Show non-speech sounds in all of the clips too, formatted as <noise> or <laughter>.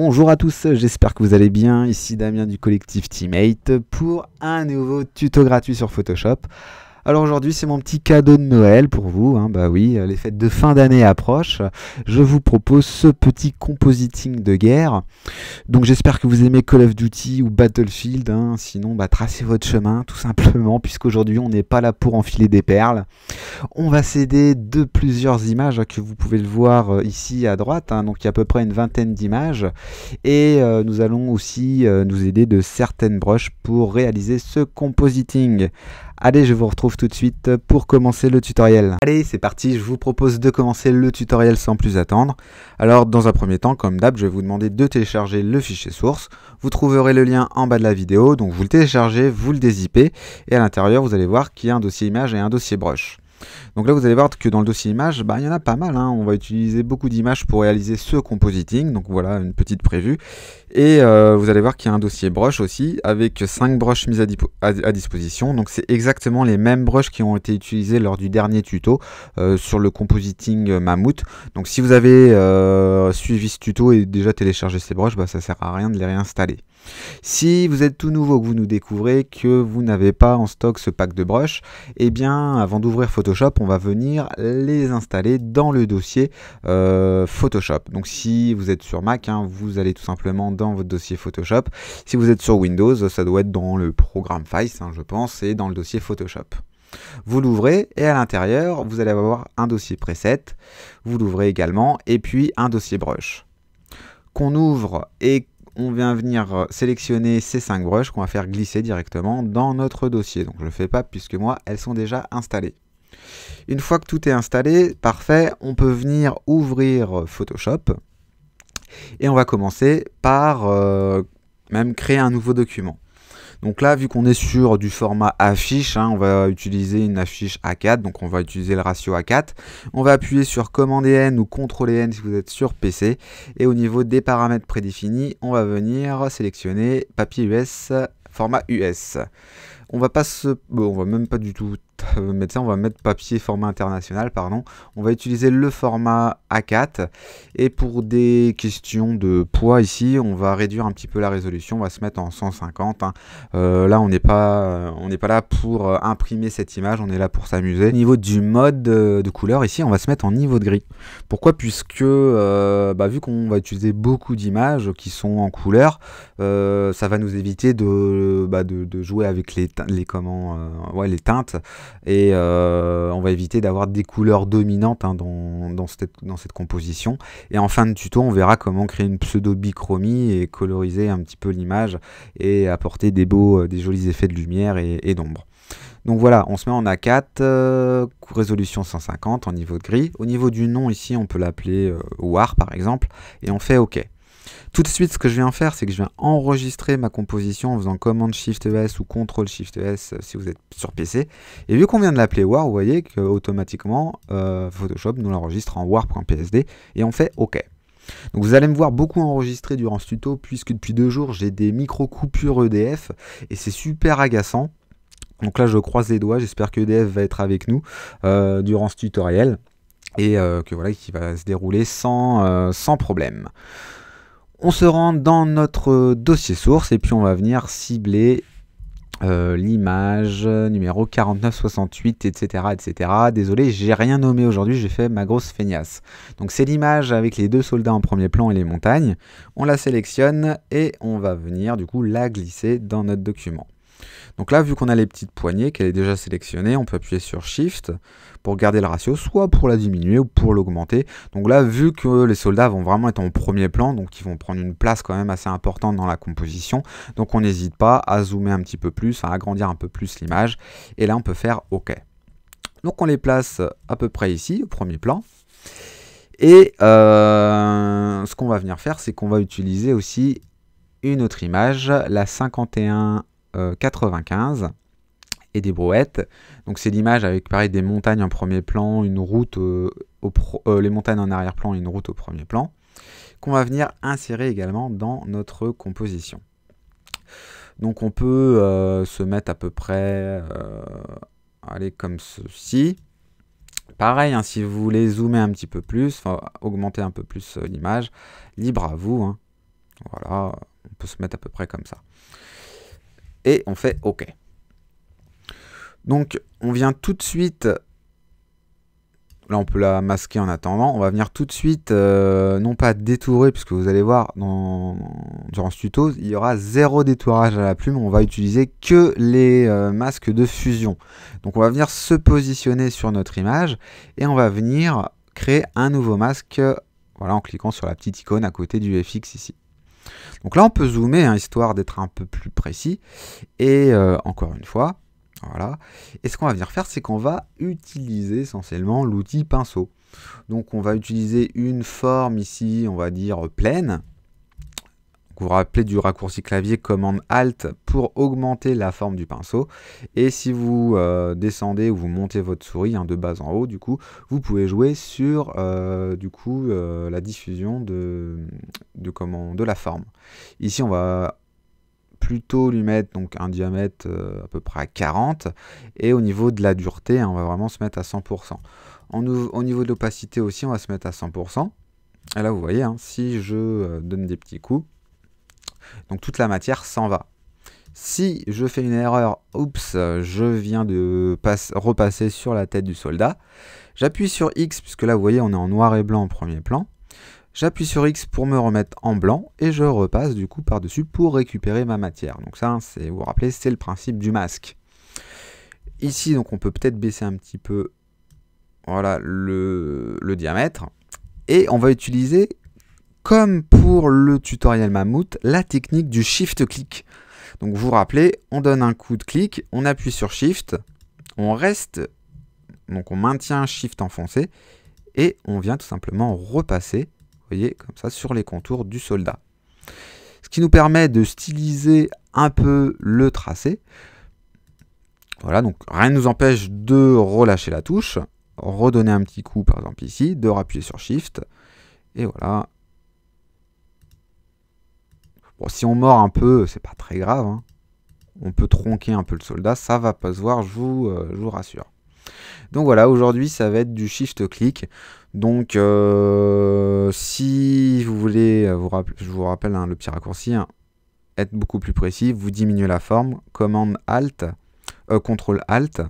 Bonjour à tous, j'espère que vous allez bien. Ici Damien du collectif Teammate pour un nouveau tuto gratuit sur Photoshop. Alors aujourd'hui, c'est mon petit cadeau de Noël pour vous. Hein. bah oui, euh, les fêtes de fin d'année approchent. Je vous propose ce petit compositing de guerre. Donc j'espère que vous aimez Call of Duty ou Battlefield. Hein. sinon, bah, tracez votre chemin tout simplement, <laughs> puisqu'aujourd'hui, on n'est pas là pour enfiler des perles. On va s'aider de plusieurs images hein, que vous pouvez le voir euh, ici à droite. donc il y a à peu près une vingtaine d'images. Et euh, nous allons aussi nous aider de certaines broches pour réaliser ce compositing. Allez, je vous retrouve tout de suite pour commencer le tutoriel. Allez, c'est parti, je vous propose de commencer le tutoriel sans plus attendre. Alors, dans un premier temps, comme d'hab, je vais vous demander de télécharger le fichier source. Vous trouverez le lien en bas de la vidéo, donc vous le téléchargez, vous le dézippez, et à l'intérieur, vous allez voir qu'il y a un dossier image et un dossier brush. Donc là, vous allez voir que dans le dossier image, bah, il y en a pas mal. Hein. On va utiliser beaucoup d'images pour réaliser ce compositing. Donc voilà une petite prévue. Et euh, vous allez voir qu'il y a un dossier brush aussi, avec 5 brushes mises à, disposition. Donc c'est exactement les mêmes brushes qui ont été utilisées lors du dernier tuto euh, sur le compositing euh, mammouth. Donc si vous avez suivi ce tuto et déjà téléchargé ces brushes, bah, ça sert à rien de les réinstaller. Si vous êtes tout nouveau, que vous nous découvrez, que vous n'avez pas en stock ce pack de brushes, eh bien avant d'ouvrir Photoshop, on va venir les installer dans le dossier Photoshop. Donc si vous êtes sur Mac, hein, vous allez tout simplement dans votre dossier Photoshop. Si vous êtes sur Windows, ça doit être dans le programme Files, hein, je pense, et dans le dossier Photoshop. Vous l'ouvrez et à l'intérieur, vous allez avoir un dossier preset, vous l'ouvrez également, et puis un dossier brush. Qu'on ouvre et on vient venir euh, sélectionner ces cinq brushes qu'on va faire glisser directement dans notre dossier. Donc je ne fais pas puisque moi, elles sont déjà installées. Une fois que tout est installé, parfait, on peut venir ouvrir Photoshop et on va commencer par euh, même créer un nouveau document. Donc là, vu qu'on est sur du format affiche, hein, on va utiliser une affiche A4, donc on va utiliser le ratio A4. On va appuyer sur commande N ou CTRL N si vous êtes sur PC. Et au niveau des paramètres prédéfinis, on va venir sélectionner papier US, format US. On va pas on va même pas du tout euh, médecin, on va mettre papier format international, pardon. On va utiliser le format A4. Et pour des questions de poids ici, on va réduire un petit peu la résolution. On va se mettre en 150. Hein. Euh, là, on n'est pas, euh, on n'est pas là pour imprimer cette image. On est là pour s'amuser. Au niveau du mode de couleur ici, on va se mettre en niveau de gris. Pourquoi Puisque bah, vu qu'on va utiliser beaucoup d'images qui sont en couleur, euh, ça va nous éviter de, bah, jouer avec les, teintes, euh, ouais, les teintes et euh, on va éviter d'avoir des couleurs dominantes hein, dans, cette, composition. Et en fin de tuto, on verra comment créer une pseudo-bichromie et coloriser un petit peu l'image et apporter des beaux, des jolis effets de lumière et, d'ombre. Donc voilà, on se met en A4, résolution 150 en niveau de gris. Au niveau du nom ici, on peut l'appeler War par exemple, et on fait OK. Tout de suite, ce que je viens faire, c'est que je viens enregistrer ma composition en faisant commande Shift e S ou CTRL Shift e S euh, si vous êtes sur PC. Et vu qu'on vient de l'appeler WAR, vous voyez que automatiquement euh, Photoshop nous l'enregistre en WAR.psd et on fait OK. Donc vous allez me voir beaucoup enregistrer durant ce tuto puisque depuis deux jours j'ai des micro-coupures EDF et c'est super agaçant. Donc là je croise les doigts, j'espère que EDF va être avec nous euh, durant ce tutoriel et qu'il que voilà qui va se dérouler sans, sans problème. On se rend dans notre euh, dossier source et puis on va venir cibler euh, l'image numéro 4968, etc. etc. Désolé, j'ai rien nommé aujourd'hui, j'ai fait ma grosse feignasse. Donc c'est l'image avec les deux soldats en premier plan et les montagnes. On la sélectionne et on va venir du coup la glisser dans notre document. Donc là, vu qu'on a les petites poignées, qu'elle est déjà sélectionnée, on peut appuyer sur Shift pour garder le ratio, soit pour la diminuer ou pour l'augmenter. Donc là, vu que les soldats vont vraiment être en premier plan, donc ils vont prendre une place quand même assez importante dans la composition, donc on n'hésite pas à zoomer un petit peu plus, à agrandir un peu plus l'image, et là on peut faire OK. Donc on les place à peu près ici, au premier plan. Et euh, ce qu'on va venir faire, c'est qu'on va utiliser aussi une autre image, la 51 95 euh, et des brouettes. Donc c'est l'image avec pareil des montagnes en premier plan, une route euh, au, euh, les montagnes en arrière-plan et une route au premier plan, qu'on va venir insérer également dans notre composition. Donc on peut se mettre à peu près allez, comme ceci. Pareil, hein, si vous voulez zoomer un petit peu plus, augmenter un peu plus l'image, libre à vous. Hein. Voilà, on peut se mettre à peu près comme ça et on fait OK. Donc on vient tout de suite, là on peut la masquer en attendant, on va venir tout de suite, euh, non pas détourer, puisque vous allez voir dans, durant ce tuto, il y aura zéro détourage à la plume, on va utiliser que les euh, masques de fusion. Donc on va venir se positionner sur notre image et on va venir créer un nouveau masque, voilà en cliquant sur la petite icône à côté du FX ici. Donc là, on peut zoomer, hein, histoire d'être un peu plus précis. Et euh, encore une fois, voilà. Et ce qu'on va venir faire, c'est qu'on va utiliser essentiellement l'outil pinceau. Donc on va utiliser une forme ici, on va dire euh, pleine, vous rappelez du raccourci clavier commande Alt pour augmenter la forme du pinceau. Et si vous euh, descendez ou vous montez votre souris hein, de bas en haut, du coup, vous pouvez jouer sur euh, du coup euh, la diffusion de, de, comment, de la forme. Ici, on va plutôt lui mettre donc un diamètre à peu près à 40 et au niveau de la dureté hein, on va vraiment se mettre à 100% au niveau de l'opacité aussi on va se mettre à 100% et là vous voyez hein, si je donne des petits coups donc toute la matière s'en va. Si je fais une erreur, oups, je viens de repasser sur la tête du soldat. J'appuie sur X, puisque là vous voyez on est en noir et blanc en premier plan. J'appuie sur X pour me remettre en blanc et je repasse du coup par-dessus pour récupérer ma matière. Donc ça, vous vous rappelez, c'est le principe du masque. Ici, donc on peut peut-être baisser un petit peu voilà, le diamètre. Et on va utiliser comme pour le tutoriel mammouth, la technique du shift-click. Donc vous vous rappelez, on donne un coup de clic, on appuie sur shift, on reste, donc on maintient shift enfoncé, et on vient tout simplement repasser, vous voyez, comme ça, sur les contours du soldat. Ce qui nous permet de styliser un peu le tracé. Voilà, donc rien ne nous empêche de relâcher la touche, redonner un petit coup, par exemple ici, de rappuyer sur Shift, et voilà, Bon, si on mord un peu, c'est pas très grave. Hein. On peut tronquer un peu le soldat, ça va pas se voir, je vous, euh, rassure. Donc voilà, aujourd'hui ça va être du shift-click. Donc euh, si vous voulez, euh, je vous rappelle hein, le petit raccourci, hein, être beaucoup plus précis, vous diminuez la forme, commande Alt, euh, contrôle Alt,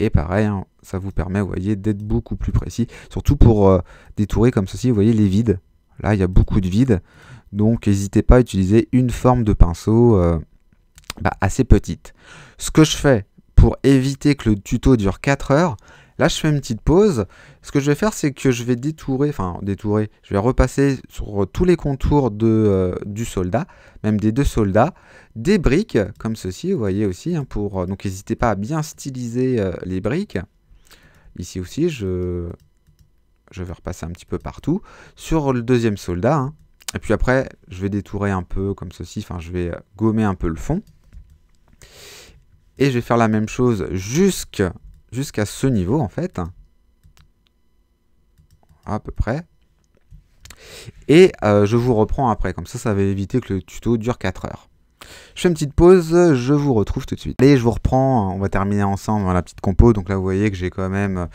et pareil, ça vous permet, vous voyez, d'être beaucoup plus précis, surtout pour détourer comme ceci, vous voyez les vides. Là, il y a beaucoup de vides. Donc n'hésitez pas à utiliser une forme de pinceau euh, bah, assez petite. Ce que je fais pour éviter que le tuto dure 4 heures, là je fais une petite pause. Ce que je vais faire c'est que je vais détourer, enfin détourer, je vais repasser sur tous les contours euh, du soldat, même des deux soldats, des briques comme ceci, vous voyez aussi, hein, pour, euh, donc n'hésitez pas à bien styliser les briques. Ici aussi je, je vais repasser un petit peu partout. Sur le deuxième soldat, hein, et puis après, je vais détourer un peu comme ceci, enfin je vais gommer un peu le fond. Et je vais faire la même chose jusqu'à ce niveau en fait. À peu près. Et euh, je vous reprends après, comme ça ça va éviter que le tuto dure 4 heures. Je fais une petite pause, je vous retrouve tout de suite. Allez, je vous reprends, on va terminer ensemble la petite compo. Donc là, vous voyez que j'ai quand même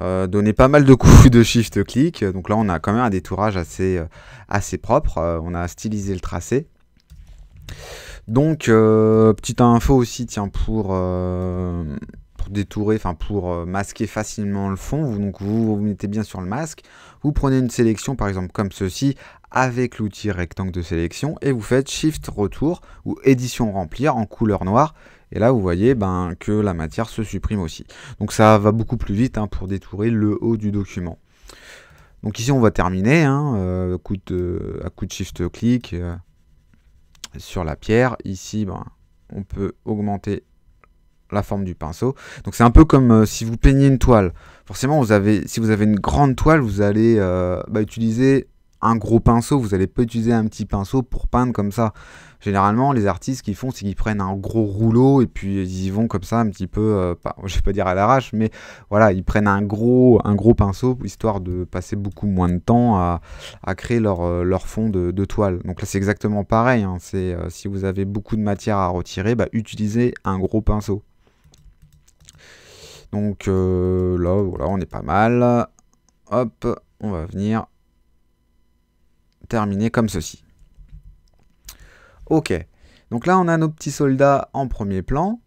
euh, donné pas mal de <laughs> coups de shift-click. Donc là, on a quand même un détourage assez, euh, assez propre. Euh, on a stylisé le tracé. Donc, petite info aussi, tiens, pour, détourer, enfin pour masquer facilement le fond, donc vous, vous mettez bien sur le masque, vous prenez une sélection par exemple comme ceci, avec l'outil rectangle de sélection et vous faites Shift Retour ou Édition Remplir en couleur noire. Et là, vous voyez ben, que la matière se supprime aussi. Donc ça va beaucoup plus vite hein, pour détourer le haut du document. Donc ici, on va terminer hein, euh, à coup de Shift-clic euh, sur la pierre. Ici, ben, on peut augmenter la forme du pinceau. Donc c'est un peu comme euh, si vous peignez une toile. Forcément, vous avez, si vous avez une grande toile, vous allez bah, utiliser un gros pinceau, vous n'allez pas utiliser un petit pinceau pour peindre comme ça. Généralement, les artistes qu'ils font, c'est qu'ils prennent un gros rouleau et puis ils y vont comme ça un petit peu, euh, <laughs> je vais pas dire à l'arrache, mais voilà, ils prennent un gros, un gros pinceau histoire de passer beaucoup moins de temps à, créer leur, euh, leur fond de, toile. Donc là, c'est exactement pareil. Hein. c'est euh, si vous avez beaucoup de matière à retirer, bah, utilisez un gros pinceau. Donc là, voilà, on est pas mal. Hop, on va venir terminé comme ceci. Ok, donc là on a nos petits soldats en premier plan.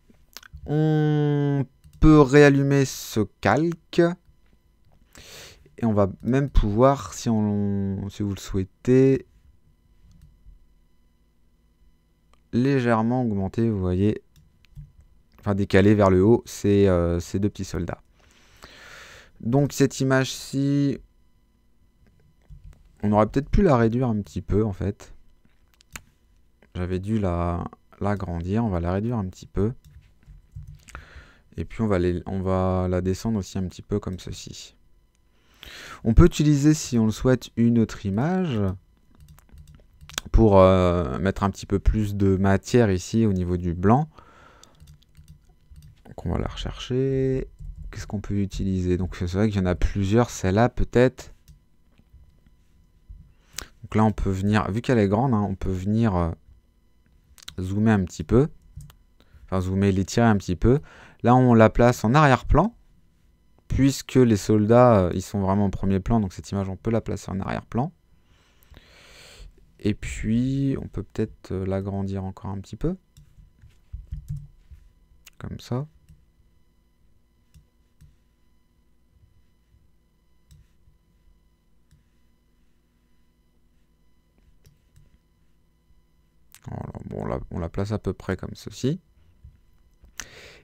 On peut réallumer ce calque. Et on va même pouvoir, si, on, si vous le souhaitez, légèrement augmenter, vous voyez, enfin décaler vers le haut ces, euh, ces deux petits soldats. Donc cette image-ci, on aurait peut-être pu la réduire un petit peu en fait. J'avais dû la, grandir, on va la réduire un petit peu. Et puis on va, on va la descendre aussi un petit peu comme ceci. On peut utiliser, si on le souhaite, une autre image pour euh, mettre un petit peu plus de matière ici au niveau du blanc. Donc on va la rechercher. Qu'est-ce qu'on peut utiliser Donc c'est vrai qu'il y en a plusieurs. Celle-là peut-être. Donc là, on peut venir, vu qu'elle est grande, hein, on peut venir euh, zoomer un petit peu. Enfin, zoomer, l'étirer un petit peu. Là, on la place en arrière-plan, puisque les soldats, euh, ils sont vraiment en premier plan, donc cette image, on peut la placer en arrière-plan. Et puis, on peut peut-être euh, l'agrandir encore un petit peu. Comme ça. on la, place à peu près comme ceci.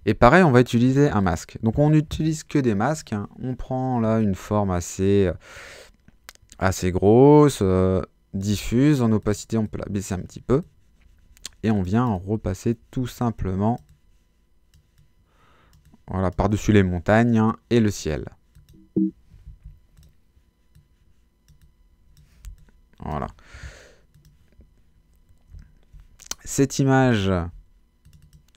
Et pareil, on va utiliser un masque. Donc on n'utilise que des masques. Hein. On prend là une forme assez, euh, assez grosse, euh, diffuse. En opacité, on peut la baisser un petit peu. Et on vient en repasser tout simplement voilà, par-dessus les montagnes hein, et le ciel. Voilà. Cette image,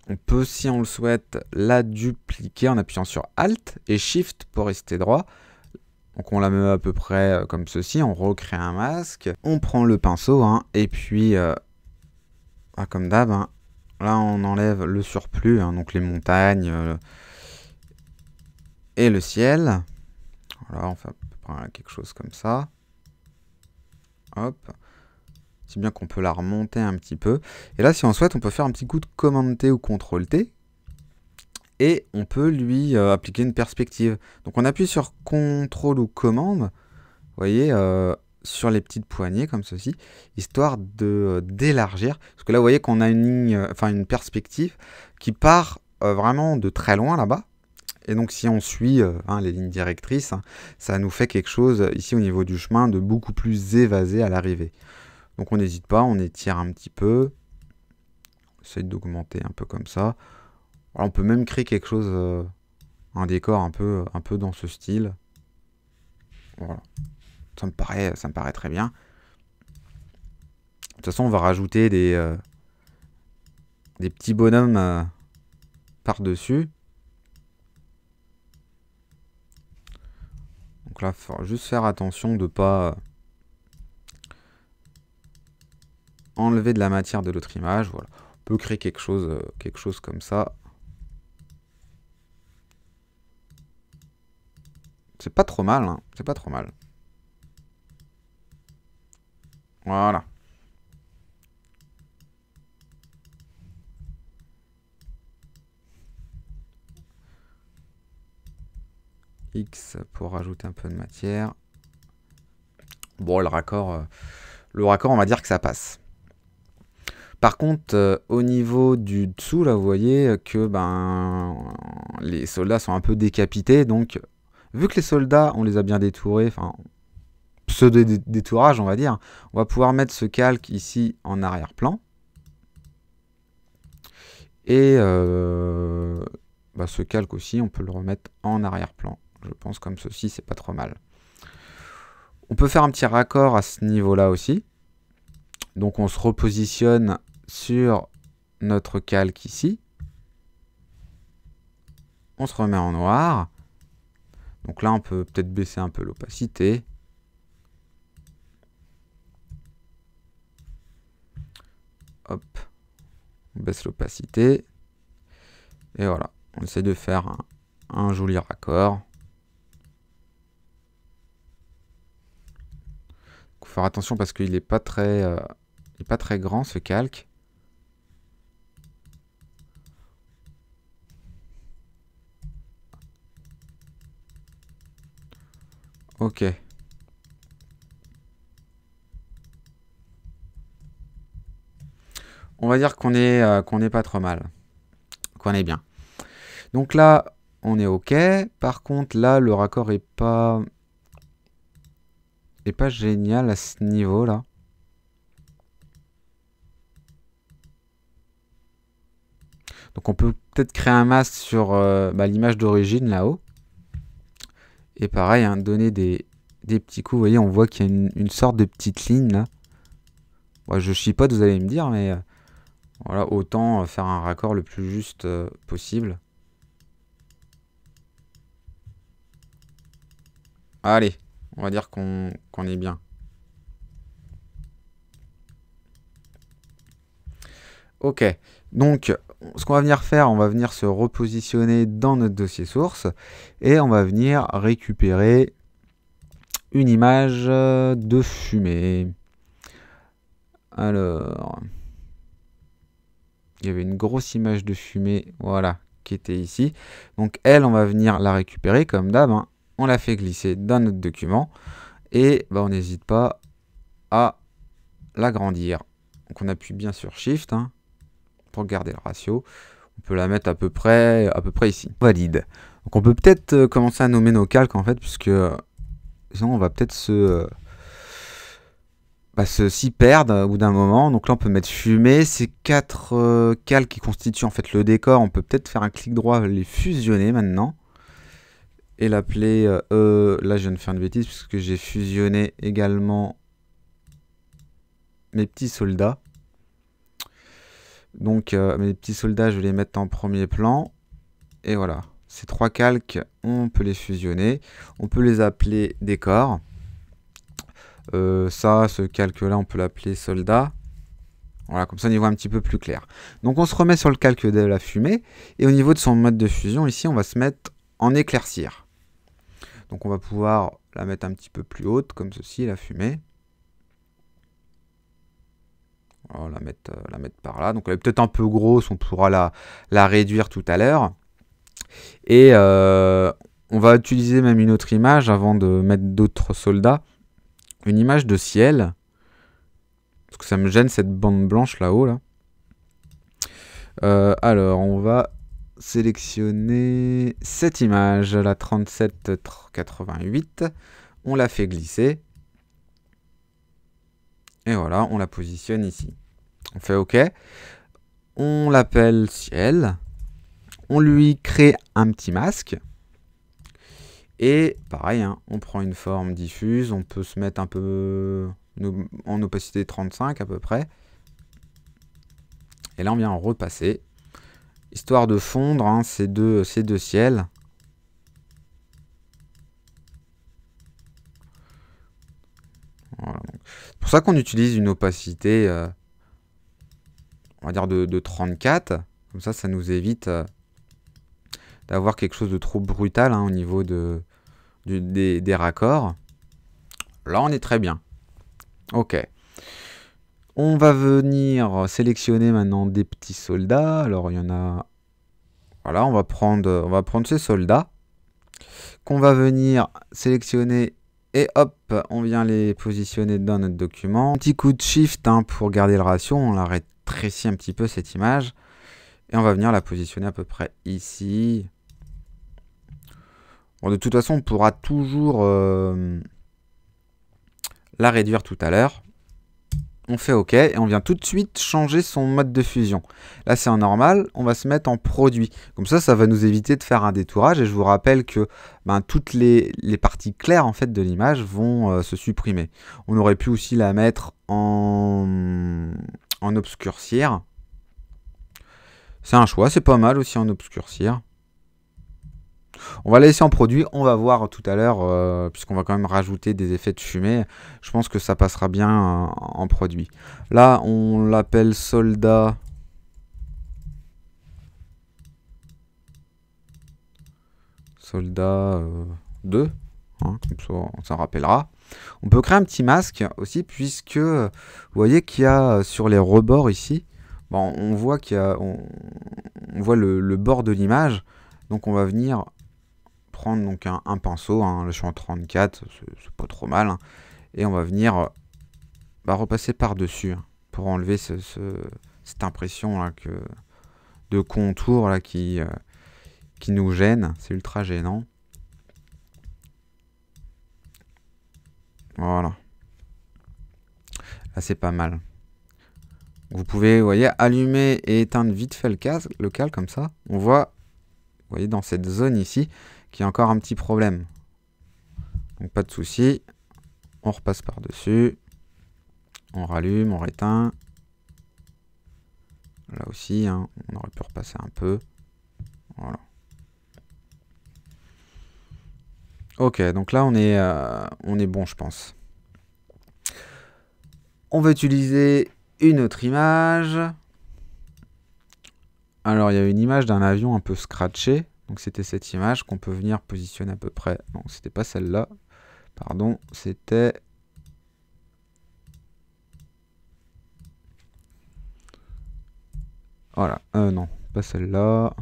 on peut, si on le souhaite, la dupliquer en appuyant sur Alt et Shift pour rester droit. Donc on la met à peu près euh, comme ceci, on recrée un masque, on prend le pinceau, hein, et puis, euh, bah, comme d'hab, hein, là on enlève le surplus, hein, donc les montagnes euh, et le ciel. Voilà, on fait à peu près quelque chose comme ça. Hop si bien qu'on peut la remonter un petit peu. Et là, si on souhaite, on peut faire un petit coup de commande T ou contrôle T, et on peut lui euh, appliquer une perspective. Donc on appuie sur contrôle ou commande, vous voyez, euh, sur les petites poignées comme ceci, histoire de euh, d'élargir. Parce que là, vous voyez qu'on a une ligne, enfin une perspective qui part vraiment de très loin là-bas. Et donc si on suit hein, les lignes directrices, hein, ça nous fait quelque chose ici au niveau du chemin de beaucoup plus évasé à l'arrivée. Donc on n'hésite pas, on étire un petit peu. On essaie d'augmenter un peu comme ça. on peut même créer quelque chose, euh, un décor un peu, un peu dans ce style. Voilà. Ça me paraît, ça paraît très bien. De toute façon, on va rajouter des, euh, des petits bonhommes euh, par-dessus. Donc là, il faudra juste faire attention de pas... enlever de la matière de l'autre image. Voilà. On peut créer quelque chose, euh, quelque chose comme ça. C'est pas trop mal, hein. c'est pas trop mal. Voilà. X pour rajouter un peu de matière. Bon, le raccord, euh, le raccord, on va dire que ça passe. Par contre, euh, au niveau du dessous, là, vous voyez que ben, les soldats sont un peu décapités. Donc, vu que les soldats, on les a bien détourés, enfin, des détourage on va dire, on va pouvoir mettre ce calque ici en arrière-plan. Et euh, bah, ce calque aussi, on peut le remettre en arrière-plan. Je pense comme ceci, c'est pas trop mal. On peut faire un petit raccord à ce niveau-là aussi. Donc on se repositionne sur notre calque ici. On se remet en noir. Donc là, on peut peut-être baisser un peu l'opacité. Hop, on baisse l'opacité. Et voilà, on essaie de faire un, joli raccord. Il faut faire attention parce qu'il n'est pas, euh, pas très grand ce calque. Ok. On va dire qu'on est, euh, qu'on pas trop mal. Qu'on est bien. Donc là, on est OK. Par contre, là, le raccord est pas... pas génial à ce niveau-là. Donc on peut peut-être créer un masque sur euh, bah, l'image d'origine là-haut. Et pareil, hein, donner des, petits coups. Vous voyez, on voit qu'il y a une, sorte de petite ligne là. Moi, je pas, vous allez me dire, mais euh, voilà, autant euh, faire un raccord le plus juste euh, possible. Allez, on va dire qu'on est bien. Ok, donc ce qu'on va venir faire, on va venir se repositionner dans notre dossier source et on va venir récupérer une image de fumée. Alors, il y avait une grosse image de fumée, voilà, qui était ici. Donc elle, on va venir la récupérer comme d'hab. Hein. On la fait glisser dans notre document et bah, on n'hésite pas à l'agrandir. Donc on appuie bien sur Shift. Hein pour garder le ratio. On peut la mettre à peu près, à peu près ici. Valide. Donc on peut peut-être euh, commencer à nommer nos calques en fait, puisque euh, sinon on va peut-être se... Euh, bah, s'y perdre au bout d'un moment. Donc là, on peut mettre fumée. Ces quatre calques qui constituent en fait le décor, on peut peut-être faire un clic droit, les fusionner maintenant. Et l'appeler... là, je viens de faire une bêtise, puisque j'ai fusionné également mes petits soldats. Donc euh, mes petits soldats, je vais les mettre en premier plan. Et voilà, ces trois calques, on peut les fusionner. On peut les appeler décor. Euh, ça, ce calque-là, on peut l'appeler soldat. Voilà, comme ça on y voit un petit peu plus clair. Donc on se remet sur le calque de la fumée. Et au niveau de son mode de fusion, ici, on va se mettre en éclaircir. Donc on va pouvoir la mettre un petit peu plus haute, comme ceci, la fumée. On va euh, la mettre, par là. Donc elle est peut-être un peu grosse, on pourra la, la réduire tout à l'heure. Et euh, on va utiliser même une autre image avant de mettre d'autres soldats. Une image de ciel. Parce que ça me gêne cette bande blanche là-haut. Euh, alors on va sélectionner cette image, la 3788. On la fait glisser. Et voilà, on la positionne ici. On fait OK. On l'appelle ciel. On lui crée un petit masque. Et pareil, hein, on prend une forme diffuse. On peut se mettre un peu euh, en opacité 35 à peu près. Et là, on vient en repasser. Histoire de fondre hein, ces, deux, ces deux ciels. C'est pour ça qu'on utilise une opacité, euh, on va dire, de, 34. Comme ça, ça nous évite euh, d'avoir quelque chose de trop brutal hein, au niveau de, des, des, raccords. Là, on est très bien. Ok. On va venir sélectionner maintenant des petits soldats. Alors, il y en a... Voilà, on va prendre, on va prendre ces soldats qu'on va venir sélectionner et hop, on vient les positionner dans notre document. Petit coup de shift hein, pour garder le ratio, on la rétrécit un petit peu cette image et on va venir la positionner à peu près ici. Bon, de toute façon, on pourra toujours euh, la réduire tout à l'heure on fait OK et on vient tout de suite changer son mode de fusion. Là, c'est en normal, on va se mettre en produit. Comme ça, ça va nous éviter de faire un détourage et je vous rappelle que ben, toutes les, parties claires en fait, de l'image vont euh, se supprimer. On aurait pu aussi la mettre en, en obscurcir. C'est un choix, c'est pas mal aussi en obscurcir. On va laisser en produit, on va voir tout à l'heure, euh, puisqu'on va quand même rajouter des effets de fumée. Je pense que ça passera bien euh, en produit. Là, on l'appelle soldat. Soldat 2, euh, hein, ça on s'en rappellera. On peut créer un petit masque aussi, puisque vous voyez qu'il y a sur les rebords ici, bon, on voit qu'il a on, voit le bord de l'image. Donc on va venir donc un, pinceau, hein, champ 34, c'est pas trop mal, hein. et on va venir euh, bah, repasser par-dessus hein, pour enlever ce, cette impression là, que, de contour là, qui, euh, qui nous gêne, c'est ultra gênant. Voilà. Là c'est pas mal. Vous pouvez, voyez, allumer et éteindre vite fait le, casque, local comme ça. On voit, voyez, dans cette zone ici, qui a encore un petit problème. Donc pas de souci. On repasse par-dessus. On rallume, on réteint. Là aussi, hein, on aurait pu repasser un peu. Voilà. Ok, donc là on est, euh, on est bon je pense. On va utiliser une autre image. Alors il y a une image d'un avion un peu scratché. Donc c'était cette image qu'on peut venir positionner à peu près. Non, c'était pas celle-là. Pardon, c'était... Voilà, euh, non, pas celle-là.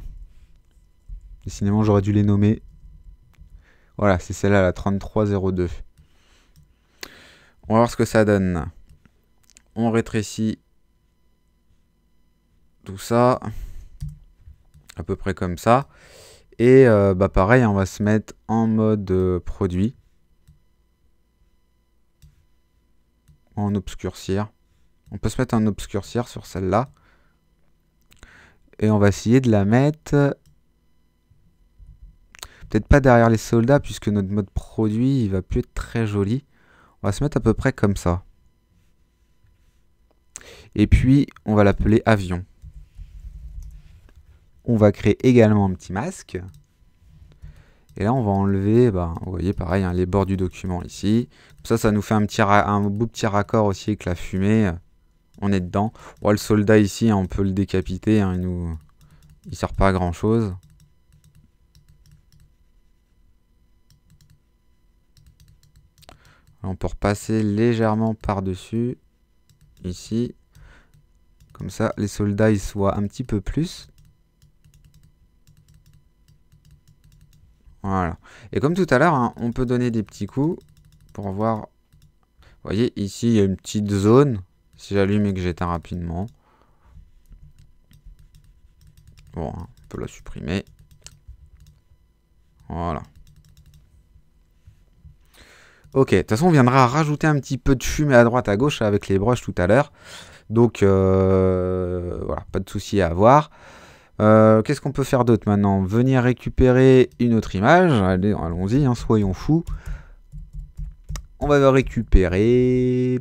Décidément, j'aurais dû les nommer. Voilà, c'est celle-là, la 3302. On va voir ce que ça donne. On rétrécit tout ça, à peu près comme ça. Et euh, bah pareil, on va se mettre en mode euh, produit. En obscurcir. On peut se mettre en obscurcir sur celle-là. Et on va essayer de la mettre... Peut-être pas derrière les soldats, puisque notre mode produit, il va plus être très joli. On va se mettre à peu près comme ça. Et puis, on va l'appeler avion on va créer également un petit masque. Et là, on va enlever, bah, vous voyez, pareil, hein, les bords du document ici. ça, ça nous fait un, petit un beau petit raccord aussi avec la fumée. On est dedans. le soldat ici, hein, on peut le décapiter. Hein, il nous, il sert pas à grand chose. On peut repasser légèrement par-dessus, ici. Comme ça, les soldats, ils soient un petit peu plus. Voilà. Et comme tout à l'heure, hein, on peut donner des petits coups pour voir. Vous voyez, ici, il y a une petite zone. Si j'allume et que j'éteins rapidement. Bon, hein, on peut la supprimer. Voilà. Ok, de toute façon, on viendra rajouter un petit peu de fumée à droite, à gauche avec les brushes tout à l'heure. Donc, euh, voilà, pas de souci à avoir. Euh, qu'est-ce qu'on peut faire d'autre maintenant Venir récupérer une autre image. allons-y, hein, soyons fous. On va récupérer...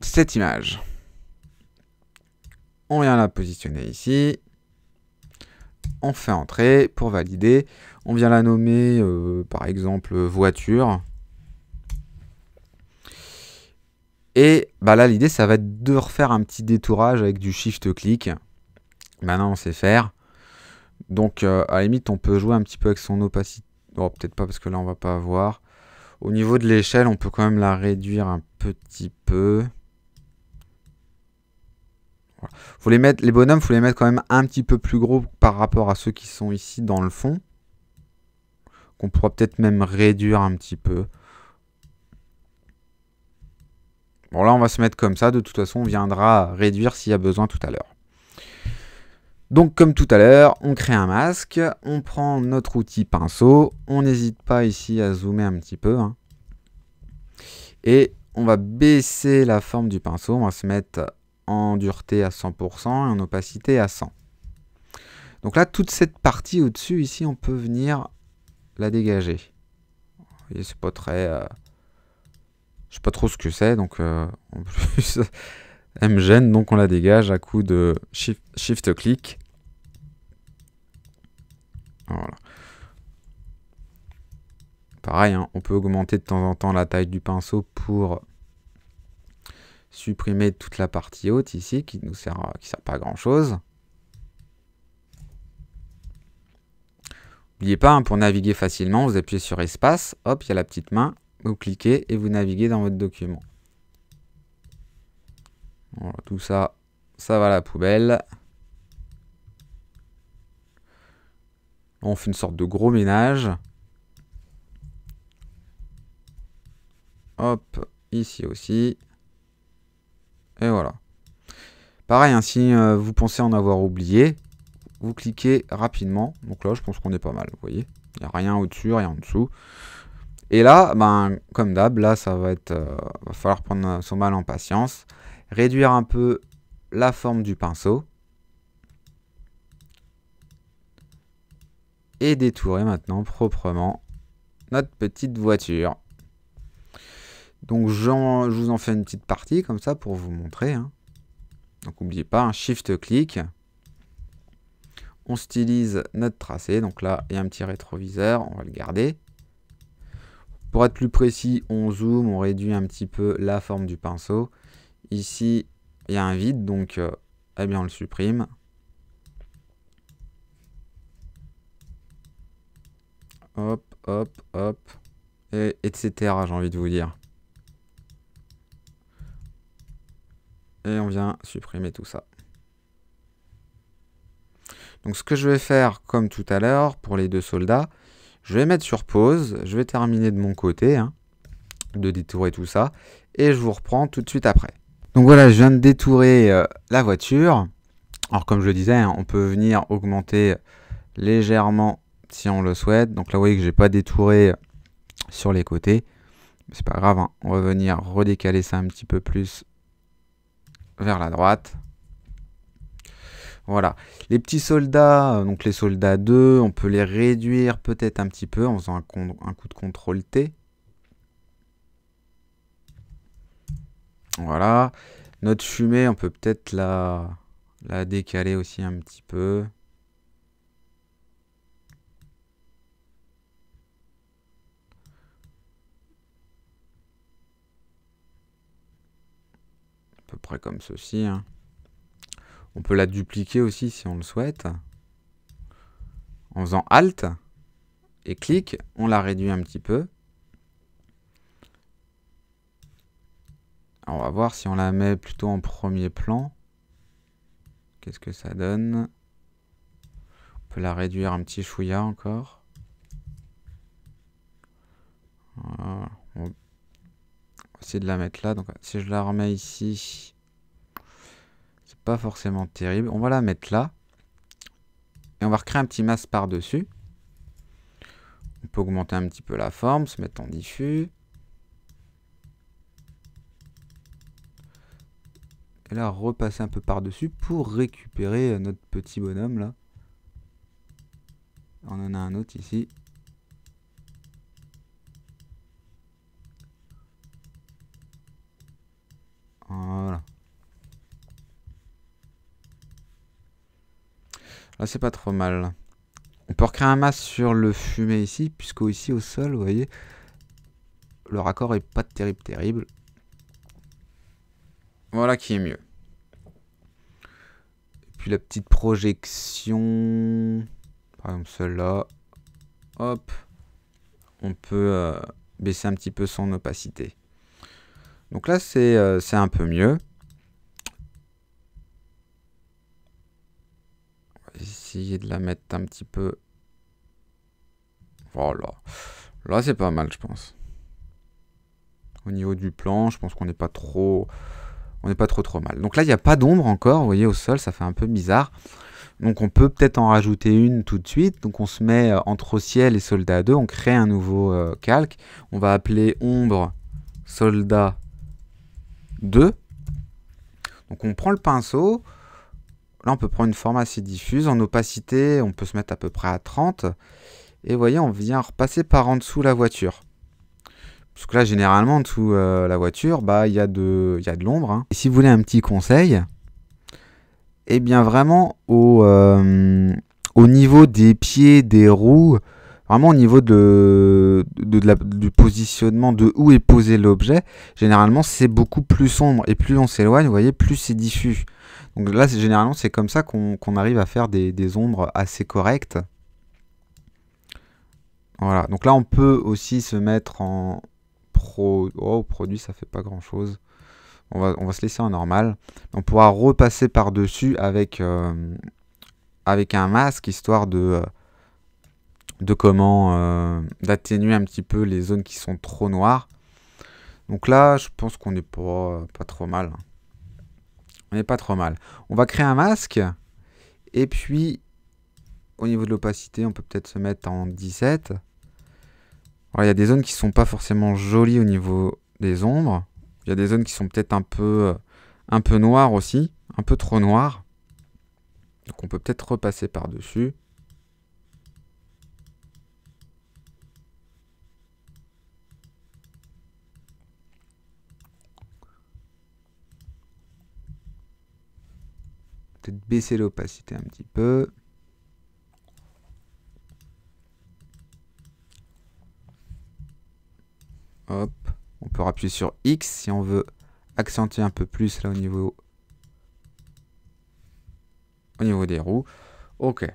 Cette image. On vient la positionner ici. On fait entrer pour valider. On vient la nommer, euh, par exemple, voiture. Et bah là, l'idée, ça va être de refaire un petit détourage avec du shift-click. Maintenant, on sait faire. Donc, euh, à la limite, on peut jouer un petit peu avec son opacité. Bon, peut-être pas parce que là, on va pas avoir. Au niveau de l'échelle, on peut quand même la réduire un petit peu. les, mettre, les bonhommes, faut les mettre quand même un petit peu plus gros par rapport à ceux qui sont ici dans le fond. Qu'on pourra peut-être même réduire un petit peu. Bon, là, on va se mettre comme ça. De toute façon, on viendra réduire s'il y a besoin tout à l'heure. Donc, comme tout à l'heure, on crée un masque. On prend notre outil pinceau. On n'hésite pas ici à zoomer un petit peu. Hein. Et on va baisser la forme du pinceau. On va se mettre en dureté à 100% et en opacité à 100. Donc là, toute cette partie au-dessus, ici, on peut venir la dégager. Vous voyez, c'est pas très... Euh, je sais pas trop ce que c'est, donc euh, plus, <laughs> elle me gêne, donc on la dégage à coup de shift-click. voilà. Pareil, hein, on peut augmenter de temps en temps la taille du pinceau pour supprimer toute la partie haute ici qui nous sert, qui sert pas à grand chose. N'oubliez pas, hein, pour naviguer facilement, vous appuyez sur espace, hop, il y a la petite main vous cliquez et vous naviguez dans votre document. Voilà, tout ça, ça va à la poubelle. On fait une sorte de gros ménage. Hop, ici aussi. Et voilà. Pareil, hein, si euh, vous pensez en avoir oublié, vous cliquez rapidement. Donc là, je pense qu'on est pas mal, vous voyez. Il n'y a rien au-dessus, rien en dessous. Et là, ben, comme d'hab, là, ça va être, euh, va falloir prendre son mal en patience, réduire un peu la forme du pinceau et détourer maintenant proprement notre petite voiture. Donc, je vous en fais une petite partie comme ça pour vous montrer. Hein. Donc, n'oubliez pas, un shift click On stylise notre tracé. Donc là, il y a un petit rétroviseur, on va le garder. Pour être plus précis, on zoome, on réduit un petit peu la forme du pinceau. Ici, il y a un vide, donc euh, eh bien, on le supprime. Hop, hop, hop, et, etc. J'ai envie de vous dire. Et on vient supprimer tout ça. Donc ce que je vais faire, comme tout à l'heure, pour les deux soldats, je vais mettre sur pause, je vais terminer de mon côté, hein, de détourer tout ça, et je vous reprends tout de suite après. Donc voilà, je viens de détourer euh, la voiture. Alors comme je le disais, hein, on peut venir augmenter légèrement si on le souhaite. Donc là, vous voyez que je n'ai pas détouré euh, sur les côtés. C'est pas grave, hein, on va venir redécaler ça un petit peu plus vers la droite. Voilà. Les petits soldats, euh, donc les soldats 2, on peut les réduire peut-être un petit peu en faisant un, coup de contrôle T. Voilà. Notre fumée, on peut peut-être la, décaler aussi un petit peu. À peu près comme ceci. Hein. On peut la dupliquer aussi si on le souhaite. En faisant Alt et clic, on la réduit un petit peu. on va voir si on la met plutôt en premier plan. Qu'est-ce que ça donne On peut la réduire un petit chouïa encore. On va essayer de la mettre là. Donc si je la remets ici, pas forcément terrible. On va la mettre là. Et on va recréer un petit masque par-dessus. On peut augmenter un petit peu la forme, se mettre en diffus. Et là, repasser un peu par-dessus pour récupérer notre petit bonhomme là. On en a un autre ici. Là, ah, c'est pas trop mal. On peut recréer un masque sur le fumé ici, puisque ici au sol, vous voyez, le raccord est pas terrible, terrible. Voilà qui est mieux. Et puis la petite projection, par exemple celle-là, hop, on peut euh, baisser un petit peu son opacité. Donc là, c'est euh, un peu mieux. de la mettre un petit peu... Voilà. Là, c'est pas mal, je pense. Au niveau du plan, je pense qu'on n'est pas trop... On n'est pas trop trop mal. Donc là, il n'y a pas d'ombre encore, vous voyez, au sol, ça fait un peu bizarre. Donc on peut peut-être en rajouter une tout de suite. Donc on se met euh, entre ciel et soldat 2, on crée un nouveau euh, calque. On va appeler ombre soldat 2. Donc on prend le pinceau, Là, on peut prendre une forme assez diffuse. En opacité, on peut se mettre à peu près à 30. Et vous voyez, on vient repasser par en dessous la voiture. Parce que là, généralement, en dessous euh, la voiture, bah, il y a de, de l'ombre. Hein. Et si vous voulez un petit conseil, eh bien vraiment au, euh, au niveau des pieds, des roues, vraiment au niveau de, du positionnement de où est posé l'objet, généralement c'est beaucoup plus sombre. Et plus on s'éloigne, vous voyez, plus c'est diffus. Donc là, généralement, c'est comme ça qu'on arrive à faire des, ombres assez correctes. Voilà, donc là on peut aussi se mettre en pro... Oh, produit ça fait pas grand chose. On va, se laisser en normal. On pourra repasser par-dessus avec, euh, avec un masque, histoire de, de comment euh, d'atténuer un petit peu les zones qui sont trop noires. Donc là, je pense qu'on n'est pas, pas trop mal mais pas trop mal. On va créer un masque. Et puis, au niveau de l'opacité, on peut peut-être se mettre en 17. il y a des zones qui sont pas forcément jolies au niveau des ombres. Il y a des zones qui sont peut-être un peu, un peu noires aussi. Un peu trop noires. Donc, on peut peut-être repasser par-dessus. peut baisser l'opacité un petit peu. Hop, on peut appuyer sur X si on veut accentuer un peu plus là au niveau, au niveau des roues. Ok.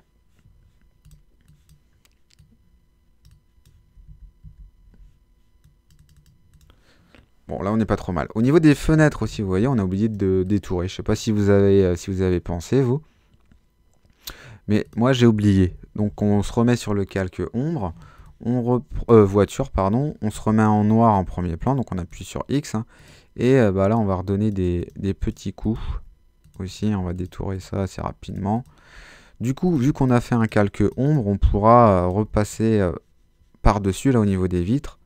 Bon, là, on n'est pas trop mal. Au niveau des fenêtres aussi, vous voyez, on a oublié de détourer. Je ne sais pas si vous avez, euh, si vous avez pensé, vous. Mais moi, j'ai oublié. Donc, on se remet sur le calque ombre. On euh, voiture, pardon. On se remet en noir en premier plan. Donc, on appuie sur X. Hein. Et euh, bah, là, on va redonner des, des, petits coups. Aussi, on va détourer ça assez rapidement. Du coup, vu qu'on a fait un calque ombre, on pourra repasser par-dessus, là, au niveau des vitres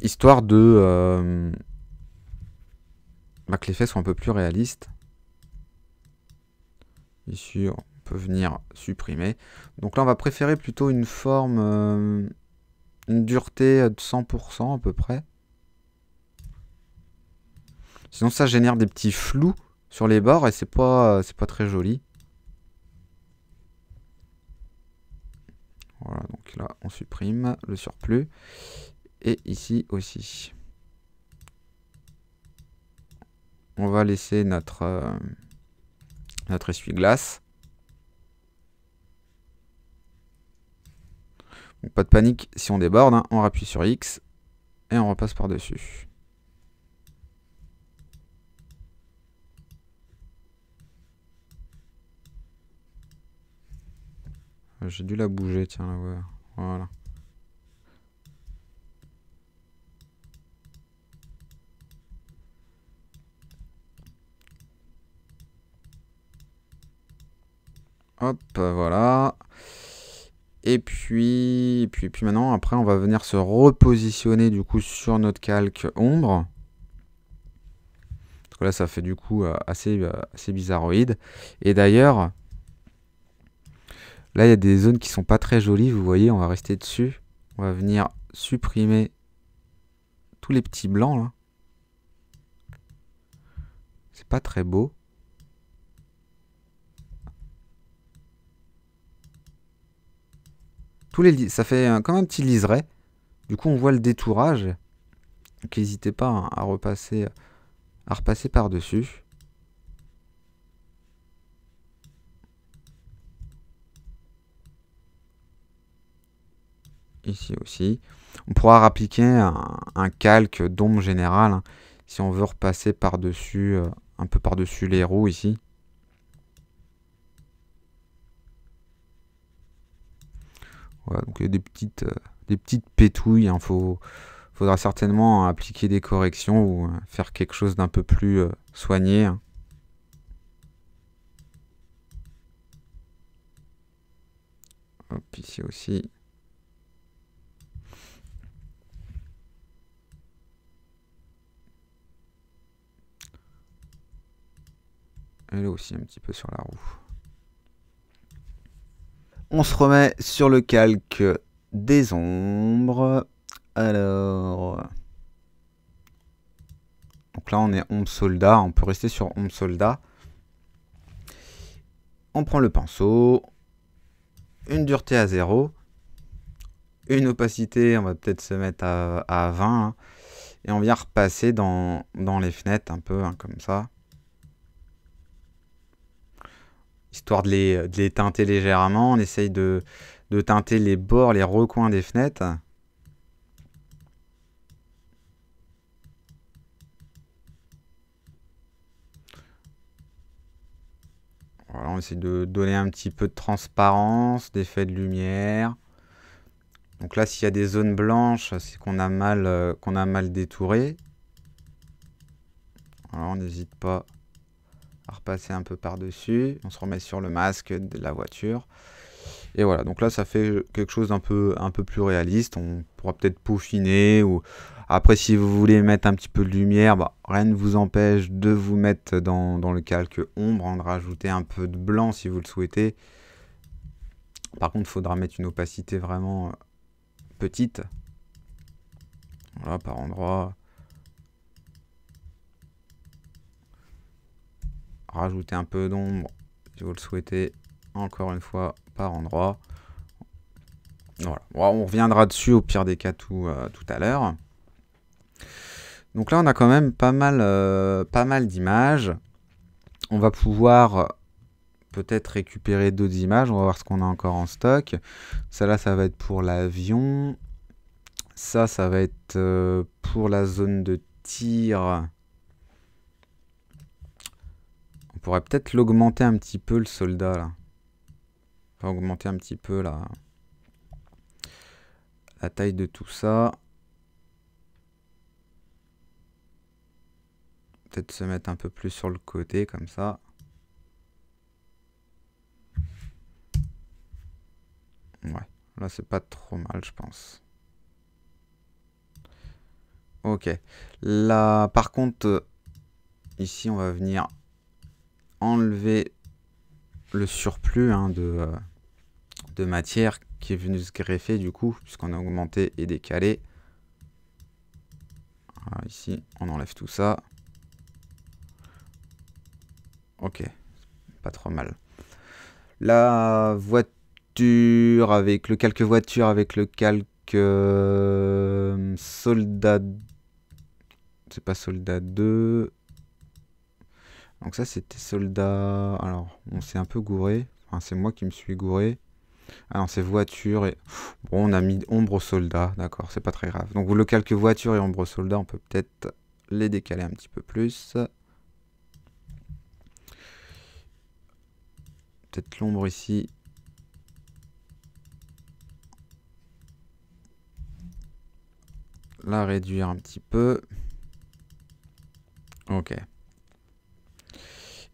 Histoire de... Euh, bah, que les faits un peu plus réaliste. Ici, on peut venir supprimer. Donc là, on va préférer plutôt une forme... Euh, une dureté euh, de 100% à peu près. Sinon ça génère des petits flous sur les bords et c'est pas c'est pas très joli. Voilà, donc là on supprime le surplus et ici aussi. On va laisser notre, euh, notre essuie-glace. pas de panique si on déborde, hein, on appuie sur X et on repasse par-dessus. J'ai dû la bouger, tiens, là, voilà. Hop, voilà. Et puis, puis, puis maintenant, après, on va venir se repositionner du coup sur notre calque ombre. Parce que là, ça fait du coup euh, assez, euh, assez bizarroïde. Et d'ailleurs, là, il y a des zones qui sont pas très jolies. Vous voyez, on va rester dessus. On va venir supprimer tous les petits blancs là. C'est pas très beau. ça fait quand euh, même un petit liseré. Du coup, on voit le détourage. Donc, n'hésitez pas hein, à repasser, euh, à repasser par-dessus. Ici aussi. On pourra appliquer un, calque d'ombre générale hein, si on veut repasser par-dessus, euh, un peu par-dessus les roues ici. Voilà, donc euh, des petites, euh, des petites pétouilles. Il hein. faudra certainement appliquer des corrections ou euh, faire quelque chose d'un peu plus soigné. Hein. Hop, ici aussi. Elle est aussi un petit peu sur la roue. On se remet sur le calque des ombres. Alors... Donc là, on est ombre soldat. On peut rester sur ombre soldat. On prend le pinceau. Une dureté à 0. Une opacité, on va peut-être se mettre à, 20. Hein. Et on vient repasser dans, les fenêtres un peu, hein, comme ça. histoire de les, teinter légèrement. On essaye de, teinter les bords, les recoins des fenêtres. Voilà, on essaie de donner un petit peu de transparence, d'effet de lumière. Donc là, s'il y a des zones blanches, c'est qu'on a mal, euh, qu'on a mal détouré. Alors, on n'hésite pas repasser un peu par-dessus. On se remet sur le masque de la voiture. Et voilà, donc là, ça fait quelque chose d'un peu, un peu plus réaliste. On pourra peut-être peaufiner ou après, si vous voulez mettre un petit peu de lumière, bah, rien ne vous empêche de vous mettre dans, dans le calque ombre, en hein, de rajouter un peu de blanc si vous le souhaitez. Par contre, faudra mettre une opacité vraiment euh, petite. Voilà, par endroit. rajouter un peu d'ombre si vous le souhaitez, encore une fois par endroit. Voilà. on reviendra dessus au pire des cas tout, euh, tout à l'heure. Donc là, on a quand même pas mal, euh, pas mal d'images. On va pouvoir euh, peut-être récupérer d'autres images. On va voir ce qu'on a encore en stock. Ça, là ça va être pour l'avion. Ça, ça va être pour la zone de tir peut-être l'augmenter un petit peu, le soldat, là. augmenter un petit peu, La taille de tout ça. Peut-être se mettre un peu plus sur le côté, comme ça. Ouais, là, c'est pas trop mal, je pense. Ok. Là, par contre, euh, ici, on va venir enlever le surplus hein, de, euh, de matière qui est venu se greffer du coup, puisqu'on a augmenté et décalé. ici, on enlève tout ça. Ok, pas trop mal. La voiture avec le calque voiture, avec le calque euh, soldat... C'est pas soldat 2... Donc ça c'était soldat. Alors on s'est un peu gouré. Enfin c'est moi qui me suis gouré. Alors, c'est voiture et. Bon, on a mis ombre soldat, d'accord, c'est pas très grave. Donc le calque voiture et ombre soldat, on peut peut-être les décaler un petit peu plus. Peut-être l'ombre ici. La réduire un petit peu. Ok.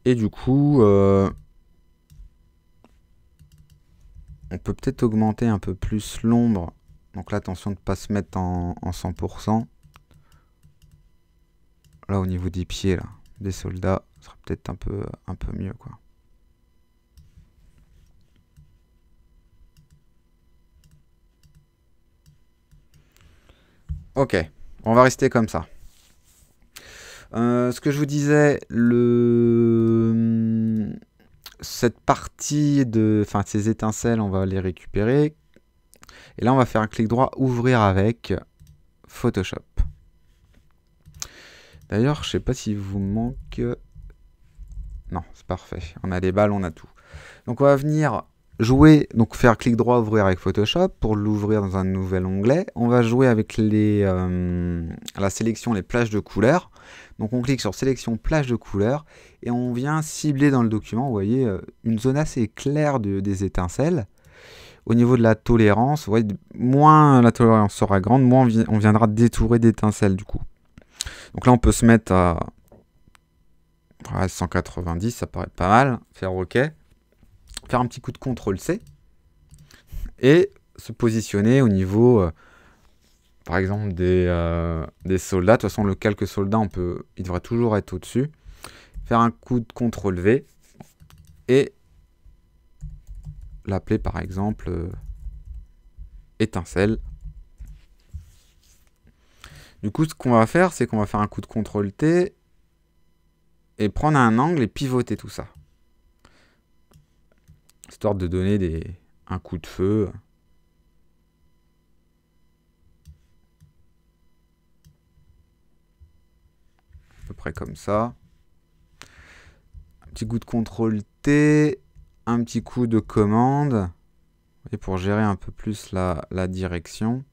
Et du coup, euh, on peut peut-être augmenter un peu plus l'ombre. Donc là, attention de ne pas se mettre en, 100%. Là, au niveau des pieds, là, des soldats, ce sera peut-être un peu, un peu mieux, quoi. Ok, on va rester comme ça. Euh, ce que je vous disais, le... cette partie de... Enfin, ces étincelles, on va les récupérer. Et là, on va faire un clic droit, ouvrir avec Photoshop. D'ailleurs, je ne sais pas si vous manque... Non, c'est parfait. On a des balles, on a tout. Donc on va venir jouer, donc faire clic droit, ouvrir avec Photoshop pour l'ouvrir dans un nouvel onglet. On va jouer avec euh, la sélection, les plages de couleurs. Donc on clique sur sélection plage de couleurs et on vient cibler dans le document, vous voyez, euh, une zone assez claire des étincelles. Au niveau de la tolérance, vous voyez, moins la tolérance sera grande, moins on, on viendra détourer d'étincelles du coup. Donc là on peut se mettre à 190, ça paraît pas mal, faire OK faire un petit coup de contrôle C et se positionner au niveau, euh, par exemple, euh, des, soldats. De toute façon, le calque soldat, on peut, il devrait toujours être au-dessus. Faire un coup de contrôle V et l'appeler, par exemple, euh, étincelle. Du coup, ce qu'on va faire, c'est qu'on va faire un coup de contrôle T et prendre un angle et pivoter tout ça histoire de donner des, un coup de feu. À peu près comme ça. Un petit coup de contrôle T, un petit coup de commande, et pour gérer un peu plus la, la direction.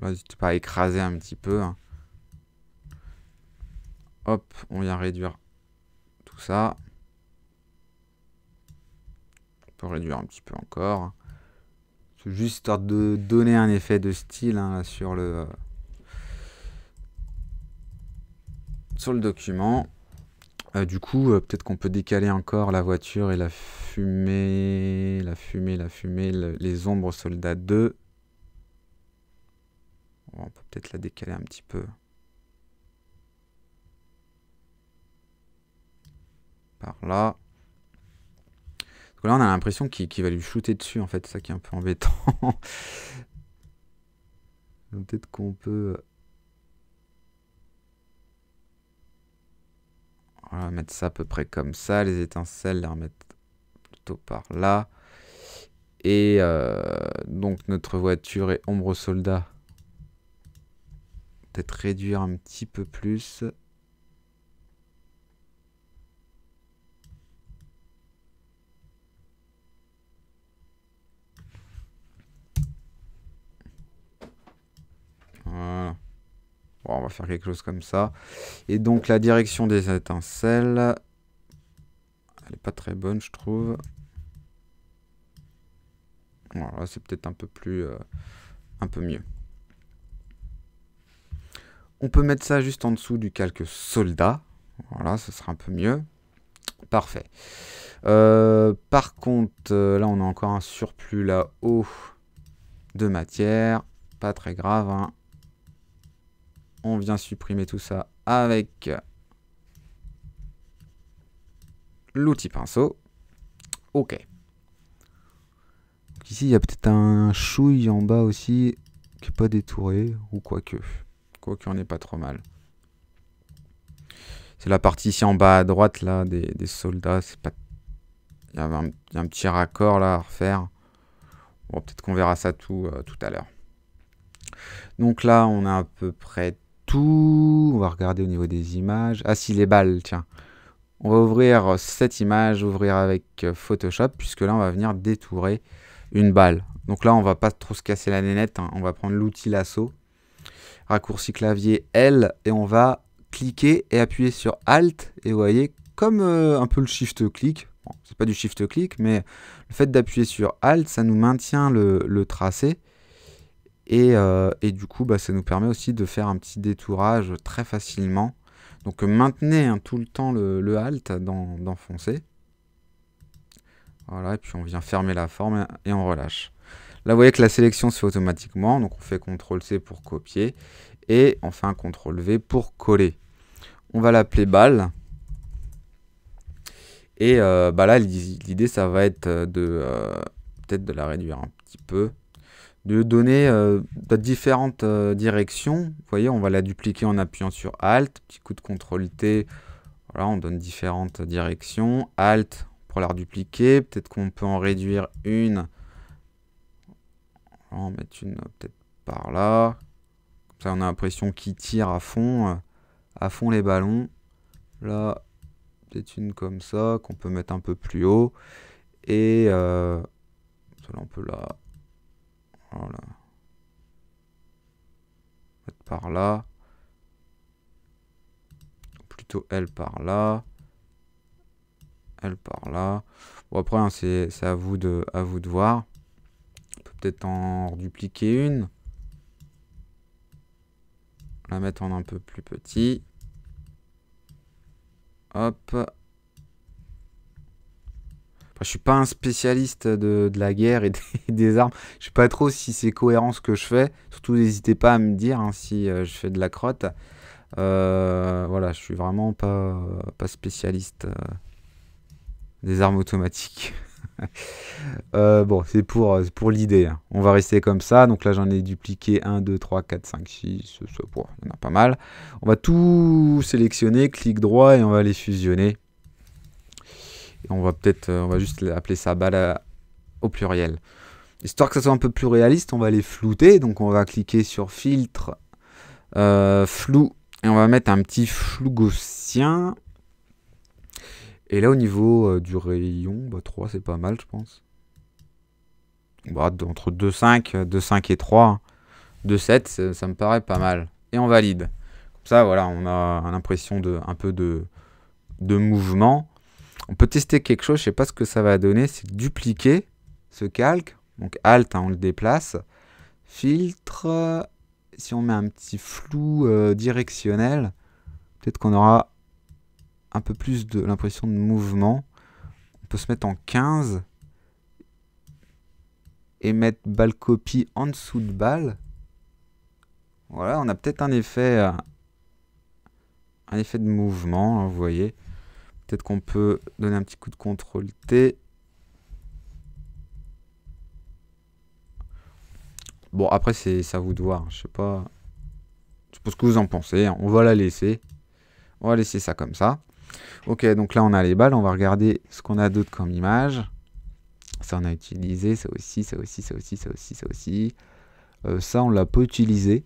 n'hésite pas à écraser un petit peu. Hein. Hop, on vient réduire tout ça peut réduire un petit peu encore. juste histoire de donner un effet de style hein, sur le euh, sur le document. Euh, du coup, euh, peut-être qu'on peut décaler encore la voiture et la fumée, la fumée, la fumée, les ombres soldats 2. on peut peut-être la décaler un petit peu. Par là là, on a l'impression qu'il va lui shooter dessus, en fait, ça qui est un peu embêtant. <laughs> Peut-être qu'on peut... Euh, on va mettre ça à peu près comme ça, les étincelles, les remettre plutôt par là. Et euh, donc notre voiture est ombre soldat. Peut-être réduire un petit peu plus. on va faire quelque chose comme ça. Et donc la direction des étincelles, elle n'est pas très bonne, je trouve. Voilà, c'est peut-être un peu plus, euh, un peu mieux. On peut mettre ça juste en dessous du calque soldat. Voilà, ce sera un peu mieux. Parfait. Euh, par contre, euh, là, on a encore un surplus là-haut de matière. Pas très grave, hein. On vient supprimer tout ça avec l'outil pinceau. Ok. ici, il y a peut-être un chouille en bas aussi qui n'est pas détouré, ou quoi quoique. Quoique, on n'est pas trop mal. C'est la partie ici en bas à droite, là, des, soldats. C'est pas... Il y, a un, petit raccord, là, à refaire. Bon, peut-être qu'on verra ça tout, euh, tout à l'heure. Donc là, on a à peu près on va regarder au niveau des images. Ah si, les balles, tiens. On va ouvrir cette image, ouvrir avec euh, Photoshop, puisque là, on va venir détourer une balle. Donc là, on va pas trop se casser la nénette. Hein. On va prendre l'outil lasso, raccourci clavier L, et on va cliquer et appuyer sur Alt. Et vous voyez, comme euh, un peu le Shift-click, c'est pas du Shift-click, mais le fait d'appuyer sur Alt, ça nous maintient le tracé. Euh, et, du coup, bah, ça nous permet aussi de faire un petit détourage très facilement. Donc euh, maintenez hein, tout le temps le, le Alt dans, Voilà, et puis on vient fermer la forme et on relâche. Là, vous voyez que la sélection se fait automatiquement. Donc on fait CTRL-C pour copier et on fait un CTRL-V pour coller. On va l'appeler balle. Et euh, bah là, l'idée, ça va être de peut-être de la réduire un petit peu de donner euh, différentes euh, directions. Vous voyez, on va la dupliquer en appuyant sur Alt, petit coup de CTRL T. Voilà, on donne différentes directions. Alt pour la redupliquer. Peut-être qu'on peut en réduire une. On va en mettre une euh, peut-être par là. Comme ça, on a l'impression qu'il tire à fond, à fond les ballons. Là, peut-être une comme ça, qu'on peut mettre un peu plus haut. Et on peut la par là. Plutôt elle par là. Elle par là. Bon après, hein, c'est à, vous de, à vous de voir. On peut peut-être en dupliquer une. La mettre en un peu plus petit. Hop. Je je suis pas un spécialiste de, la guerre et <laughs> des, armes. Je sais pas trop si c'est cohérent ce que je fais. Surtout, n'hésitez pas à me dire hein, si euh, je fais de la crotte. Euh, voilà, je suis vraiment pas, euh, pas spécialiste euh, des armes automatiques. <laughs> bon, c'est pour, pour l'idée. Hein. On va rester comme ça. Donc là, j'en ai dupliqué 1, 2, 3, 4, 5, 6. il y en a pas mal. On va tout sélectionner, clic droit, et on va les fusionner. Et on va peut-être, euh, on va juste appeler ça balle au pluriel. Histoire que ça soit un peu plus réaliste, on va les flouter. Donc on va cliquer sur filtre, euh, flou, et on va mettre un petit flou gaussien. Et là au niveau euh, du rayon, 3 bah, c'est pas mal je pense. Bah, entre 2,5 2,5 et 3, 2,7 ça, ça me paraît pas mal. Et on valide. Comme ça voilà, on a l'impression de un peu de, de mouvement on peut tester quelque chose, je ne sais pas ce que ça va donner, c'est dupliquer ce calque. Donc Alt, hein, on le déplace. Filtre, si on met un petit flou euh, directionnel, peut-être qu'on aura un peu plus de l'impression de mouvement. On peut se mettre en 15 et mettre balle copie en dessous de balle. Voilà, on a peut-être un effet, euh, un effet de mouvement, hein, vous voyez. Peut-être qu'on peut donner un petit coup de contrôle T. Bon, après, c'est ça vous de voir. Hein, je sais pas. Je sais pas ce que vous en pensez. Hein. On va la laisser. On va laisser ça comme ça. Ok, donc là, on a les balles. On va regarder ce qu'on a d'autre comme image. Ça, on a utilisé. Ça aussi, ça aussi, ça aussi, ça aussi, ça aussi. Euh, ça, on l'a pas utilisé.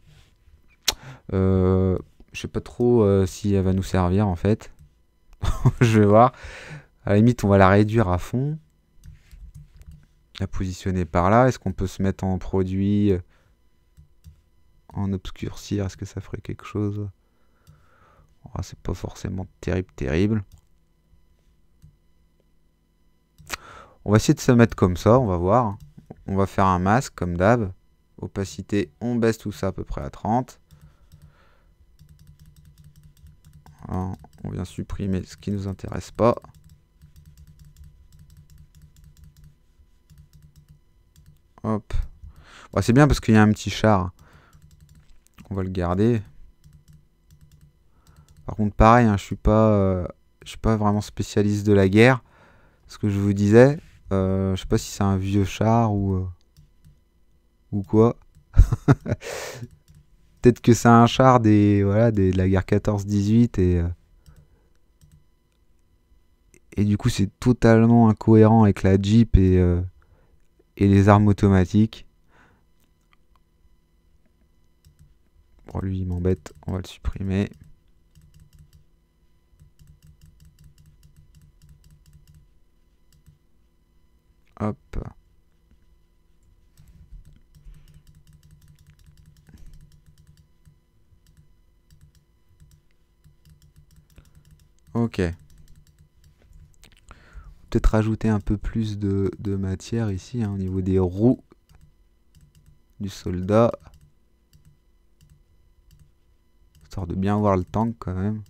Euh, je sais pas trop euh, si elle va nous servir, en fait. <laughs> je vais voir. À la limite, on va la réduire à fond. La positionner par là. Est-ce qu'on peut se mettre en produit euh, en obscurcir Est-ce que ça ferait quelque chose oh, C'est pas forcément terrible, terrible. On va essayer de se mettre comme ça, on va voir. On va faire un masque comme d'hab. Opacité, on baisse tout ça à peu près à 30 on vient supprimer ce qui ne nous intéresse pas. Hop. c'est bien parce qu'il y a un petit char. On va le garder. Par contre, pareil, hein, je suis pas, euh, je suis pas vraiment spécialiste de la guerre. Ce que je vous disais, euh, je sais pas si c'est un vieux char ou euh, ou quoi. <laughs> Peut-être que c'est un char des voilà de la guerre 14-18 et euh, et du coup, c'est totalement incohérent avec la Jeep et, euh, et les armes automatiques. Bon, lui, il m'embête. On va le supprimer. Hop. Ok rajouter un peu plus de, matière ici, hein, au niveau des roues du soldat. Histoire de bien voir le tank quand même.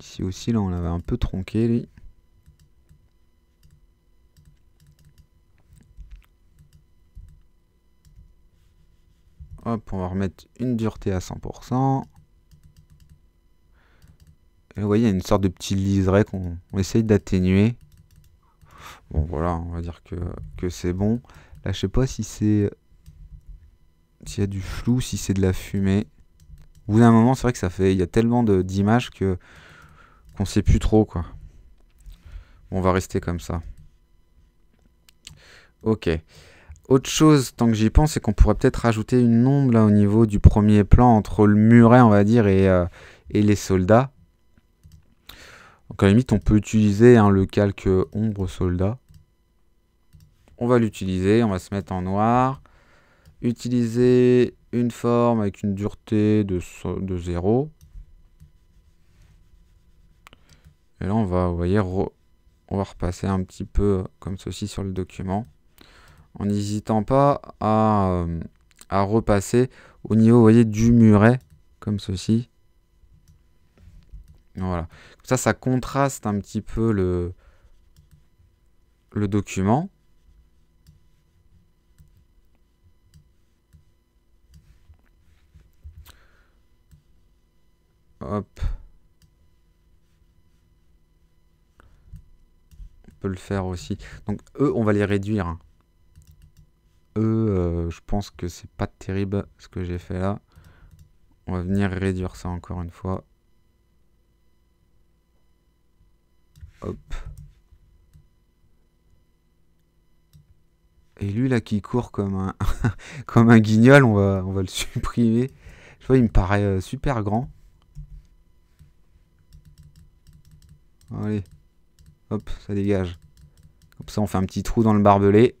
Ici aussi, là, on l'avait un peu tronqué, Hop, on va remettre une dureté à 100%. Et vous voyez, il y a une sorte de petit liseré qu'on essaye d'atténuer. Bon, voilà, on va dire que, c'est bon. Là, je sais pas si c'est... S'il y a du flou, si c'est de la fumée. Au bout d'un moment, c'est vrai que ça fait... Il y a tellement d'images que qu'on sait plus trop, quoi. Bon, on va rester comme ça. Ok. Autre chose, tant que j'y pense, c'est qu'on pourrait peut-être rajouter une ombre au niveau du premier plan entre le muret, on va dire, et, euh, les soldats. Donc à la limite, on peut utiliser hein, le calque ombre soldat. On va l'utiliser, on va se mettre en noir. Utiliser une forme avec une dureté de, de 0. Et là, on va, voyez, on va repasser un petit peu comme ceci sur le document en n'hésitant pas euh, à, repasser au niveau voyez, du muret, comme ceci. Voilà. ça, ça contraste un petit peu le, le document. Hop. On peut le faire aussi. Donc, eux, on va les réduire. Hein. Euh, je pense que c'est pas terrible ce que j'ai fait là. On va venir réduire ça encore une fois. Hop. Et lui là qui court comme un <laughs> comme un guignol, on va on va le <laughs> supprimer. Je vois, il me paraît euh, super grand. Allez. Hop, ça dégage. Comme ça on fait un petit trou dans le barbelé.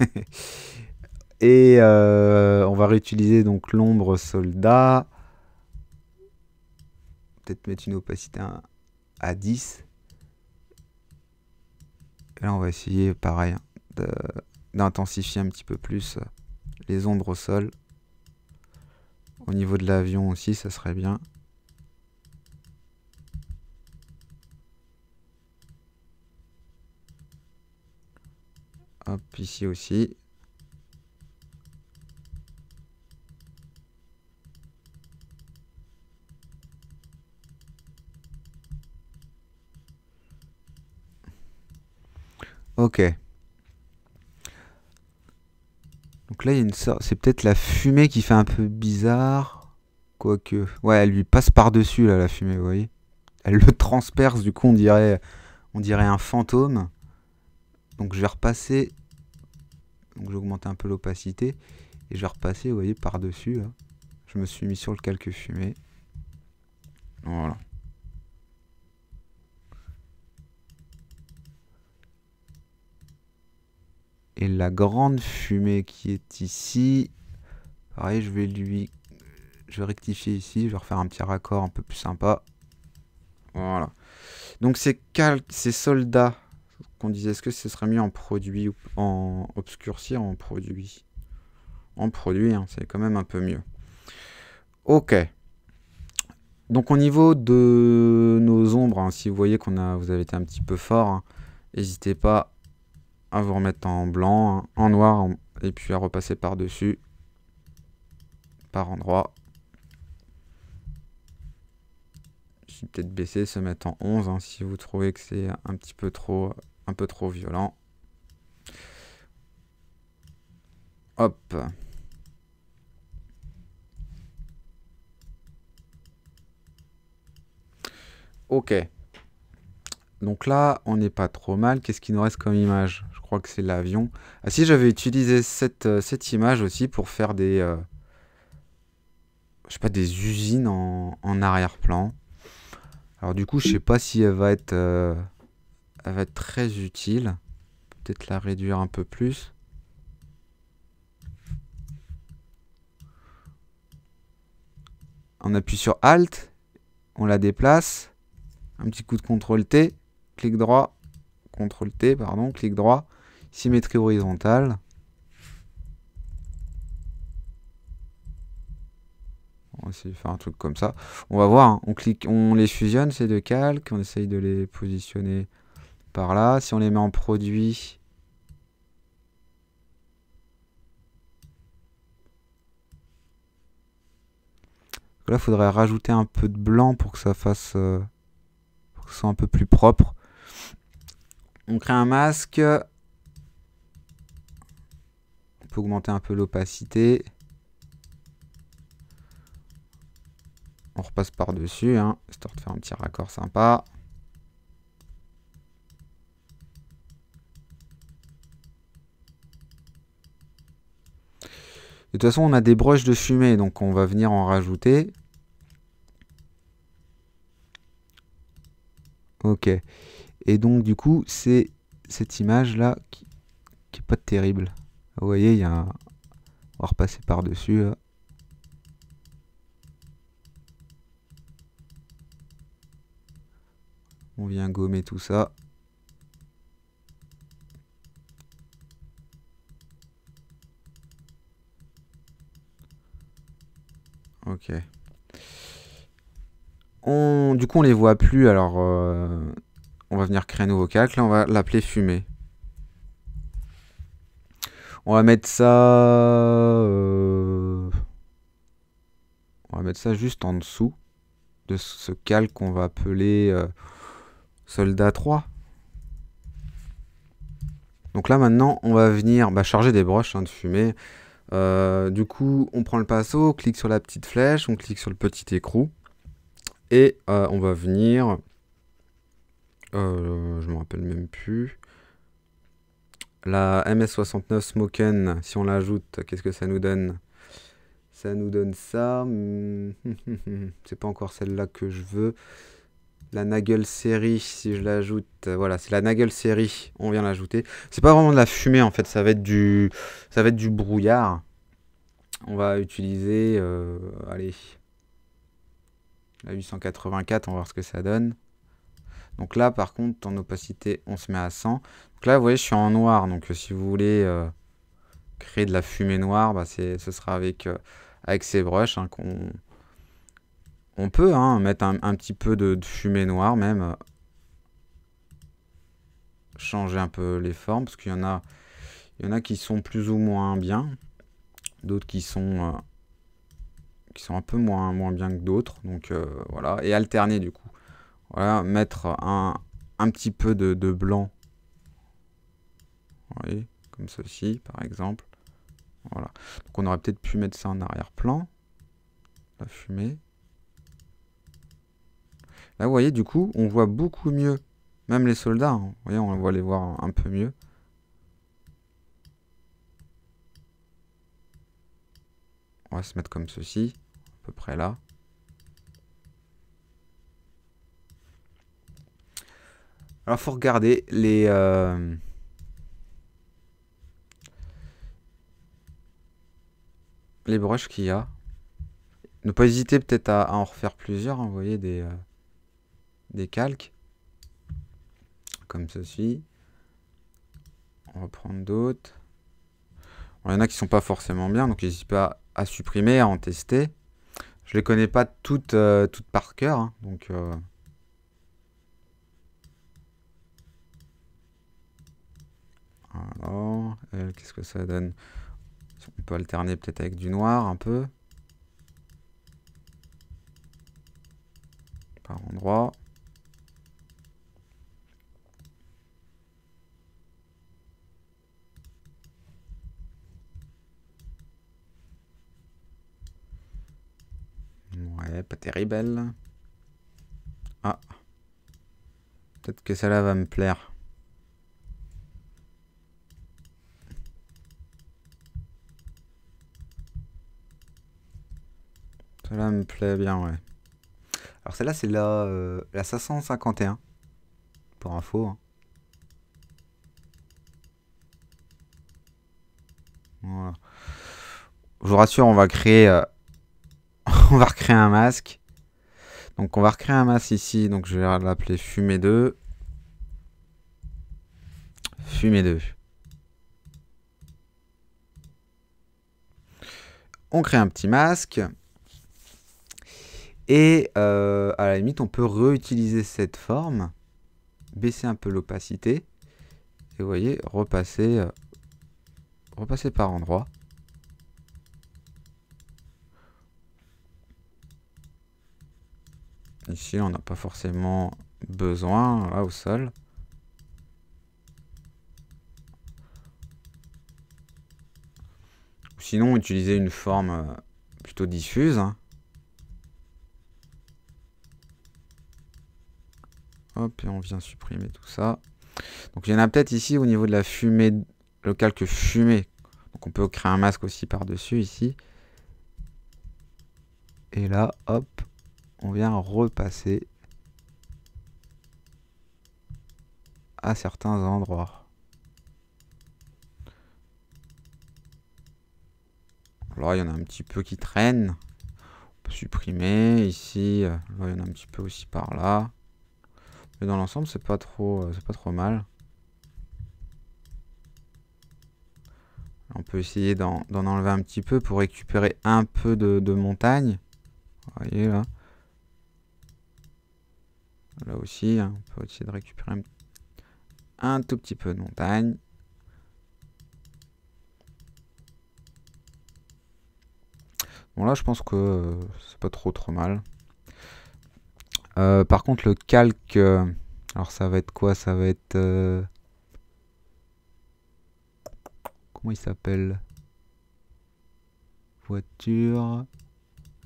<laughs> Et euh, on va réutiliser donc l'ombre soldat. Peut-être mettre une opacité à 10. Et là, on va essayer, pareil, hein, d'intensifier un petit peu plus les ombres au sol. Au niveau de l'avion aussi, ça serait bien. ici aussi. Ok. Donc là, il y a une sorte... C'est peut-être la fumée qui fait un peu bizarre. Quoique... Ouais, elle lui passe par-dessus, là, la fumée, vous voyez Elle le transperce, du coup, on dirait, on dirait un fantôme. Donc je vais repasser donc j'ai augmenté un peu l'opacité. Et je vais repasser, vous voyez, par-dessus. Je me suis mis sur le calque fumé. Voilà. Et la grande fumée qui est ici, pareil, je vais lui... Je vais rectifier ici, je vais refaire un petit raccord un peu plus sympa. Voilà. Donc c'est calques, ces soldats qu'on disait est-ce que ce serait mieux en produit ou en obscurcir en produit En produit, hein, c'est quand même un peu mieux. Ok. Donc au niveau de nos ombres, hein, si vous voyez qu'on a, vous avez été un petit peu fort, hein, n'hésitez pas à vous remettre en blanc, en noir, et puis à repasser par-dessus, par endroit. si peut-être baisser, se mettre en 11, si vous trouvez que c'est un petit peu trop euh, un peu trop violent. Hop. Ok. Donc là, on n'est pas trop mal. Qu'est-ce qu'il nous reste comme image Je crois que c'est l'avion. Ah si, j'avais utilisé cette, euh, cette, image aussi pour faire des... Euh, je sais pas, des usines en, arrière-plan. Alors du coup, je sais pas si elle va être... Euh, elle va être très utile. Peut-être la réduire un peu plus. On appuie sur Alt, on la déplace, un petit coup de CTRL T, clic droit, CTRL T, pardon, clic droit, symétrie horizontale. On va essayer de faire un truc comme ça. On va voir, hein. on clique, on les fusionne ces deux calques, on essaye de les positionner par là. Si on les met en produit, là, il faudrait rajouter un peu de blanc pour que ça fasse, euh, soit un peu plus propre. On crée un masque. On peut augmenter un peu l'opacité. On repasse par-dessus, hein, histoire de faire un petit raccord sympa. De toute façon, on a des broches de fumée, donc on va venir en rajouter. Ok. Et donc, du coup, c'est cette image-là qui, n'est est pas terrible. Vous voyez, il y a un... On va repasser par-dessus. On vient gommer tout ça. Ok. On... Du coup, on les voit plus, alors euh, on va venir créer un nouveau calque. Là, on va l'appeler fumée. On va mettre ça... Euh, on va mettre ça juste en dessous de ce calque qu'on va appeler euh, soldat 3. Donc là, maintenant, on va venir bah, charger des broches hein, de fumée. Euh, du coup, on prend le pinceau, on clique sur la petite flèche, on clique sur le petit écrou. Et euh, on va venir... je euh, je me rappelle même plus. La MS69 Smoken, si on l'ajoute, qu'est-ce que ça nous donne Ça nous donne ça. Hmm, hmm, hmm, C'est pas encore celle-là que je veux la Nagel série, si je l'ajoute, euh, voilà, c'est la Nagel série, on vient l'ajouter. C'est pas vraiment de la fumée en fait, ça va être du, ça va être du brouillard. On va utiliser, euh, allez, la 884, on va voir ce que ça donne. Donc là, par contre, en opacité, on se met à 100. Donc là, vous voyez, je suis en noir, donc euh, si vous voulez créer de la fumée noire, bah, ce sera avec, avec ces brushes hein, qu'on on peut hein, mettre un, petit peu de, fumée noire même. Changer un peu les formes, parce qu'il y en a, il y en a qui sont plus ou moins bien, d'autres qui sont euh, qui sont un peu moins moins bien que d'autres. Donc euh, voilà, et alterner du coup. Voilà, mettre un, petit peu de, blanc. comme ceci par exemple. Voilà. Donc on aurait peut-être pu mettre ça en arrière-plan. La fumée. Là, vous voyez, du coup, on voit beaucoup mieux. Même les soldats, hein. vous voyez, on va les voir un peu mieux. On va se mettre comme ceci, à peu près là. Alors, faut regarder les... Euh, les brushes qu'il y a. Ne pas hésiter peut-être à, en refaire plusieurs, hein. vous voyez, des... Euh, des calques, comme ceci. On va prendre d'autres. il y en a qui sont pas forcément bien, donc n'hésite pas à, supprimer, à en tester. Je les connais pas toutes, euh, toutes par cœur, hein, donc... Euh. Alors, qu'est-ce que ça donne On peut alterner peut-être avec du noir un peu. Par endroit. Ouais, pas terrible. Ah. Peut-être que celle-là va me plaire. Celle-là me plaît bien, ouais. Alors celle-là, c'est la, euh, la 551. Pour info. Hein. Voilà. Je vous rassure, on va créer... Euh, <laughs> on va recréer un masque. Donc on va recréer un masque ici, donc je vais l'appeler fumée 2. Fumée 2. On crée un petit masque. Et euh, à la limite, on peut réutiliser cette forme, baisser un peu l'opacité, et vous voyez, repasser, euh, repasser par endroit. Ici, on n'a pas forcément besoin, là, au sol. Sinon, utiliser une forme euh, plutôt diffuse. Hein. Hop, et on vient supprimer tout ça. Donc il y en a peut-être ici au niveau de la fumée, le calque fumée. Donc on peut créer un masque aussi par-dessus ici. Et là, hop, on vient repasser à certains endroits. Alors il y en a un petit peu qui traîne, On peut supprimer ici. Là, il y en a un petit peu aussi par là. Mais dans l'ensemble, c'est pas trop euh, c'est pas trop mal. On peut essayer d'en enlever un petit peu pour récupérer un peu de, de montagne. Vous voyez là. Là aussi, hein, on peut essayer de récupérer un, tout petit peu de montagne. Bon là je pense que euh, c'est pas trop trop mal. Euh, par contre le calque, euh, alors ça va être quoi Ça va être... comment il s'appelle Voiture...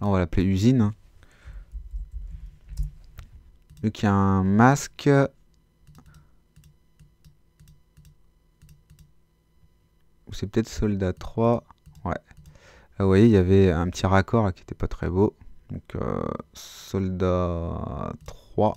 on va l'appeler usine. Hein. Donc il y a un masque. c'est peut-être soldat 3. Ouais. Là, vous voyez, il y avait un petit raccord qui n'était pas très beau. Donc euh, soldat 3.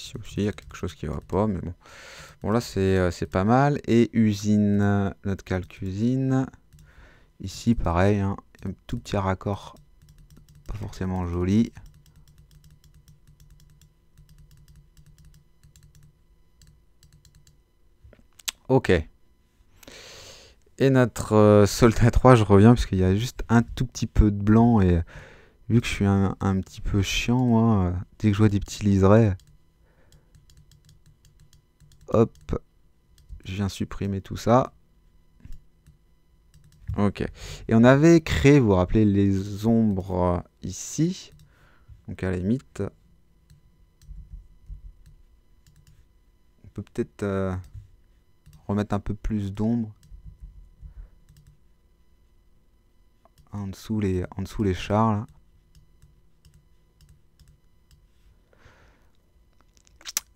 Ici aussi, il y a quelque chose qui va pas, mais bon. Bon, là, c'est euh, pas mal. Et usine, notre calque usine. Ici, pareil, hein, un tout petit raccord. Pas forcément joli. Ok. Et notre euh, soldat 3, je reviens parce qu'il y a juste un tout petit peu de blanc et vu que je suis un, un petit peu chiant, moi, euh, dès que je vois des petits liserés, Hop, je viens supprimer tout ça. Ok. Et on avait créé, vous vous rappelez, les ombres ici. Donc à la limite, on peut peut-être euh, remettre un peu plus d'ombre. En dessous les, en dessous les chars là.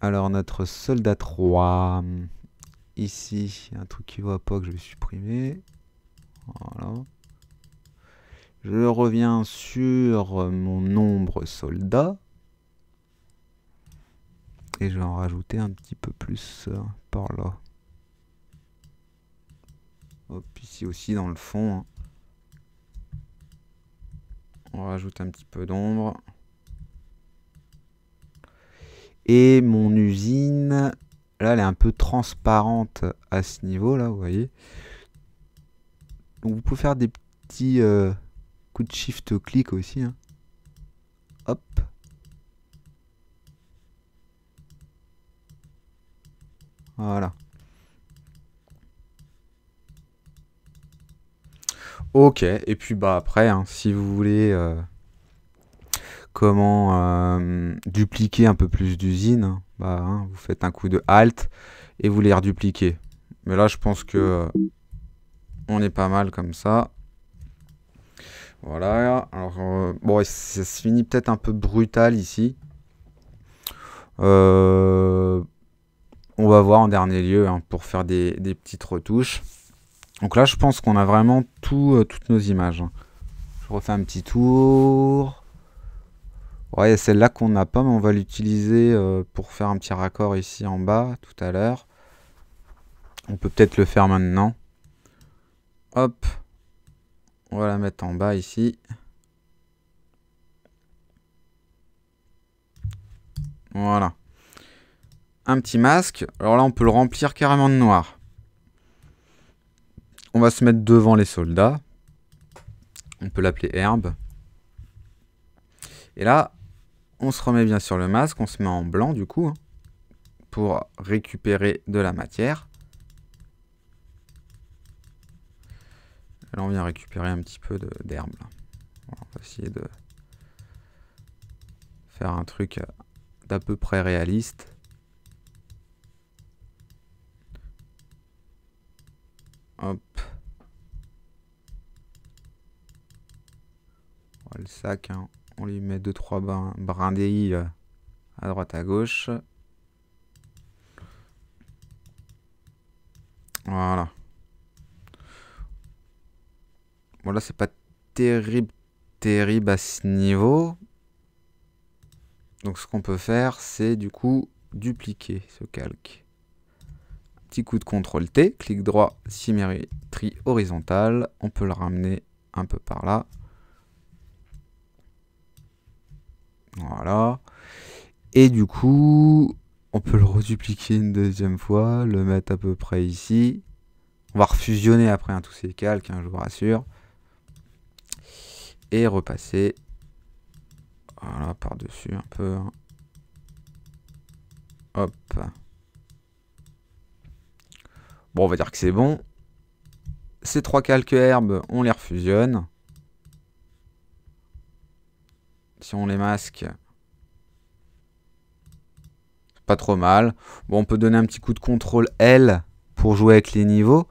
Alors notre soldat 3, ici, un truc qui ne va pas que je vais supprimer. Voilà. Je reviens sur mon nombre soldat. Et je vais en rajouter un petit peu plus euh, par là. ici aussi dans le fond. Hein. On rajoute un petit peu d'ombre. Et mon usine, là, elle est un peu transparente à ce niveau, là, vous voyez. Donc, vous pouvez faire des petits euh, coups de shift-clic aussi. Hein. Hop. Voilà. Ok, et puis bah après, hein, si vous voulez... Euh, comment euh, dupliquer un peu plus d'usines, bah, hein, vous faites un coup de Alt et vous les redupliquez. Mais là, je pense que euh, on est pas mal comme ça. Voilà. Alors, euh, bon, ça se finit peut-être un peu brutal ici. on va voir en dernier lieu hein, pour faire des, petites retouches. Donc là, je pense qu'on a vraiment toutes nos images. Je refais un petit tour. Ouais, a celle-là qu'on n'a pas, mais on va l'utiliser euh, pour faire un petit raccord ici en bas tout à l'heure. On peut peut-être le faire maintenant. Hop. On va la mettre en bas ici. Voilà. Un petit masque. Alors là, on peut le remplir carrément de noir. On va se mettre devant les soldats. On peut l'appeler herbe. Et là, on se remet bien sur le masque, on se met en blanc du coup, hein, pour récupérer de la matière. Là, on vient récupérer un petit peu d'herbe. On va essayer de faire un truc euh, d'à peu près réaliste. Hop. le sac, hein. On lui met 2-3 brindilles euh, à droite à gauche. Voilà. Bon là c'est pas terrible, terrible à ce niveau. Donc ce qu'on peut faire c'est du coup dupliquer ce calque. Petit coup de CTRL T, clic droit, symétrie horizontale. On peut le ramener un peu par là. Voilà. Et du coup, on peut le redupliquer une deuxième fois, le mettre à peu près ici. On va refusionner après hein, tous ces calques, hein, je vous rassure. Et repasser voilà, par-dessus un peu. Hein. Hop. Bon, on va dire que c'est bon. Ces trois calques herbes, on les refusionne. si on les masque, pas trop mal. Bon, on peut donner un petit coup de contrôle L pour jouer avec les niveaux.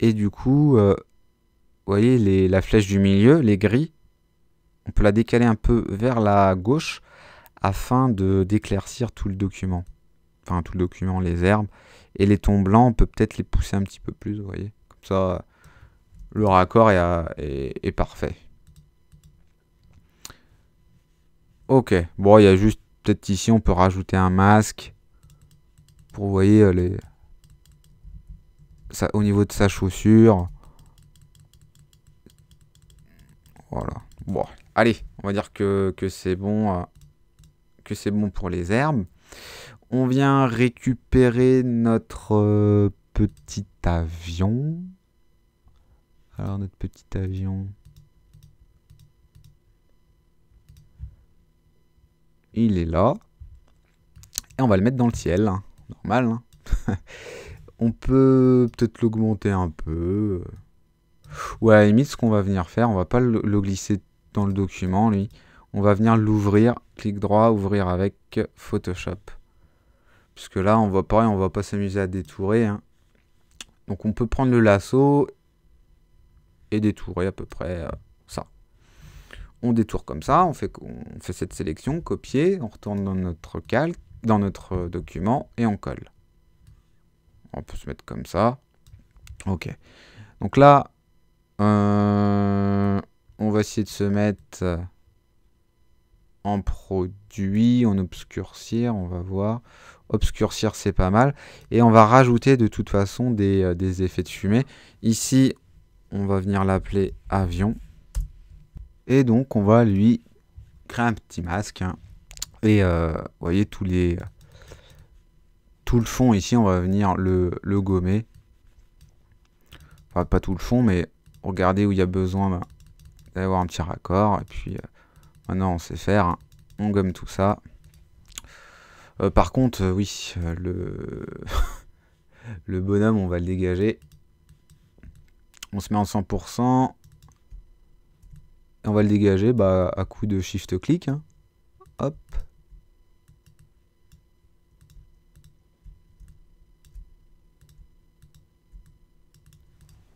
Et du coup, euh, vous voyez, la flèche du milieu, les gris, on peut la décaler un peu vers la gauche afin de d'éclaircir tout le document. Enfin, tout le document, les herbes. Et les tons blancs, on peut peut-être les pousser un petit peu plus, vous voyez. Comme ça, le raccord est parfait. Ok. Bon, il y a juste... Peut-être ici, on peut rajouter un masque. Pour, vous voyez, euh, les... Ça, au niveau de sa chaussure. Voilà. Bon, allez, on va dire que, c'est bon, euh, que c'est bon pour les herbes. On vient récupérer notre euh, petit avion. Alors notre petit avion. il est là. Et on va le mettre dans le ciel. Hein. Normal. Hein. <laughs> on peut peut-être l'augmenter un peu. Ou à la limite, ce qu'on va venir faire, on va pas le, glisser dans le document, lui. On va venir l'ouvrir, clic droit, ouvrir avec Photoshop. Puisque là, on va pareil, on va pas s'amuser à détourer. Hein. Donc on peut prendre le lasso et détourer à peu près. Euh, on détourne comme ça, on fait, fait cette sélection, copier, on retourne dans notre calque, dans notre document et on colle. On peut se mettre comme ça. Ok. Donc là, euh, on va essayer de se mettre en produit, en obscurcir, on va voir. Obscurcir, c'est pas mal. Et on va rajouter de toute façon des euh, effets de fumée. Ici, on va venir l'appeler avion. Et donc, on va lui créer un petit masque. Hein. Et euh, vous voyez, tous les, tout le fond ici, on va venir le, gommer. Enfin, pas tout le fond, mais regardez où il y a besoin ben, d'avoir un petit raccord. Et puis, euh, maintenant, on sait faire. Hein. On gomme tout ça. Euh, par contre, oui, le... <laughs> le bonhomme, on va le dégager. On se met en 100% on va le dégager bah, à coup de shift-clic. Hein. Hop.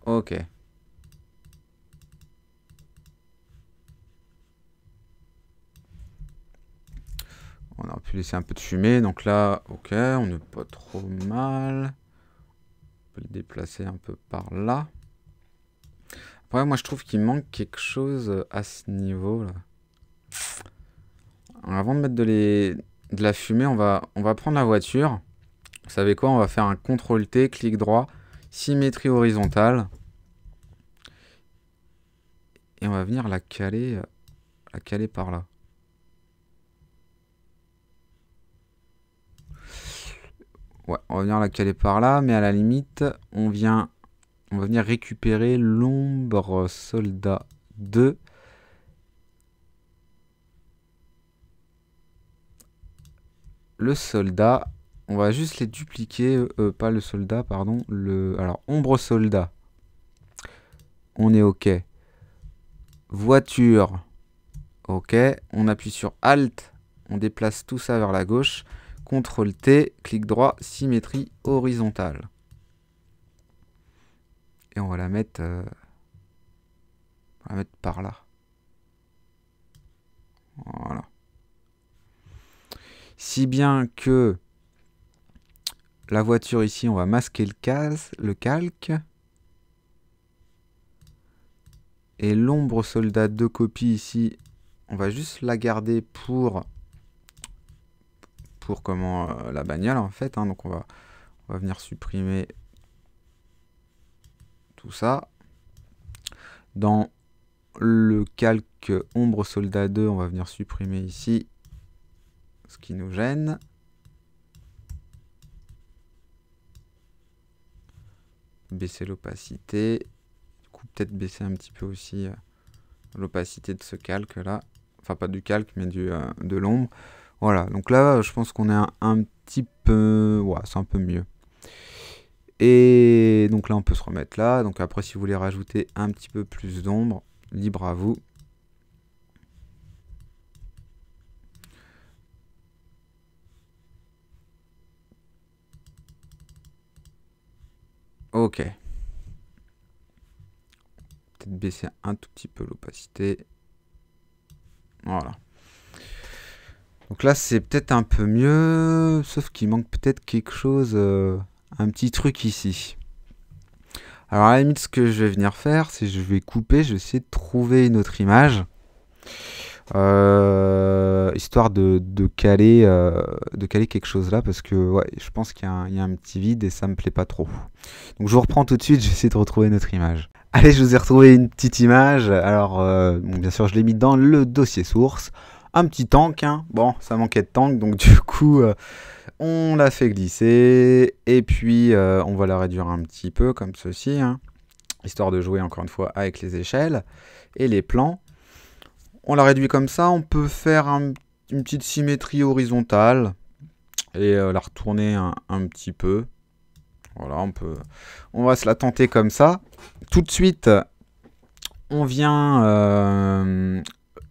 Ok. On aurait pu laisser un peu de fumée, donc là, ok, on n'est pas trop mal. On peut le déplacer un peu par là. Ouais, moi je trouve qu'il manque quelque chose euh, à ce niveau là. avant de mettre de, les... de la fumée, on va... on va prendre la voiture. Vous savez quoi On va faire un CTRL T, clic droit, symétrie horizontale. Et on va venir la caler, euh, la caler par là. Ouais, on va venir la caler par là, mais à la limite, on vient on va venir récupérer l'ombre soldat 2. Le soldat, on va juste les dupliquer, euh, pas le soldat, pardon, le, alors ombre soldat, on est ok. Voiture, ok, on appuie sur Alt, on déplace tout ça vers la gauche, CTRL T, clic droit, symétrie horizontale et on va la mettre, euh, mettre par là. Voilà. Si bien que la voiture ici, on va masquer le, case, le calque. Et l'ombre soldat de copie ici, on va juste la garder pour pour comment euh, la bagnole en fait. Hein. donc on va, on va venir supprimer tout ça. Dans le calque ombre soldat 2, on va venir supprimer ici ce qui nous gêne. Baisser l'opacité. Du coup, peut-être baisser un petit peu aussi euh, l'opacité de ce calque là. Enfin, pas du calque, mais du, euh, de l'ombre. Voilà, donc là, je pense qu'on est un, un petit peu... Ouais, c'est un peu mieux. Et donc là, on peut se remettre là. Donc après, si vous voulez rajouter un petit peu plus d'ombre, libre à vous. Ok. Peut-être baisser un tout petit peu l'opacité. Voilà. Donc là, c'est peut-être un peu mieux, sauf qu'il manque peut-être quelque chose... Euh, un petit truc ici. Alors à la limite, ce que je vais venir faire, c'est je vais couper, je vais essayer de trouver une autre image. Euh, histoire de, caler, euh, de caler quelque chose là, parce que ouais, je pense qu'il y, a un petit vide et ça me plaît pas trop. Donc je vous reprends tout de suite, j'essaie de retrouver notre image. Allez, je vous ai retrouvé une petite image. Alors, euh, bien sûr, je l'ai mis dans le dossier source. Un petit tank, hein. bon, ça manquait de tank, donc du coup, on la fait glisser, et puis euh, on va la réduire un petit peu comme ceci, hein, histoire de jouer encore une fois avec les échelles et les plans. On la réduit comme ça, on peut faire une petite symétrie horizontale, et euh, la retourner un, petit peu. Voilà, on peut, on va se la tenter comme ça. Tout de suite, on vient euh,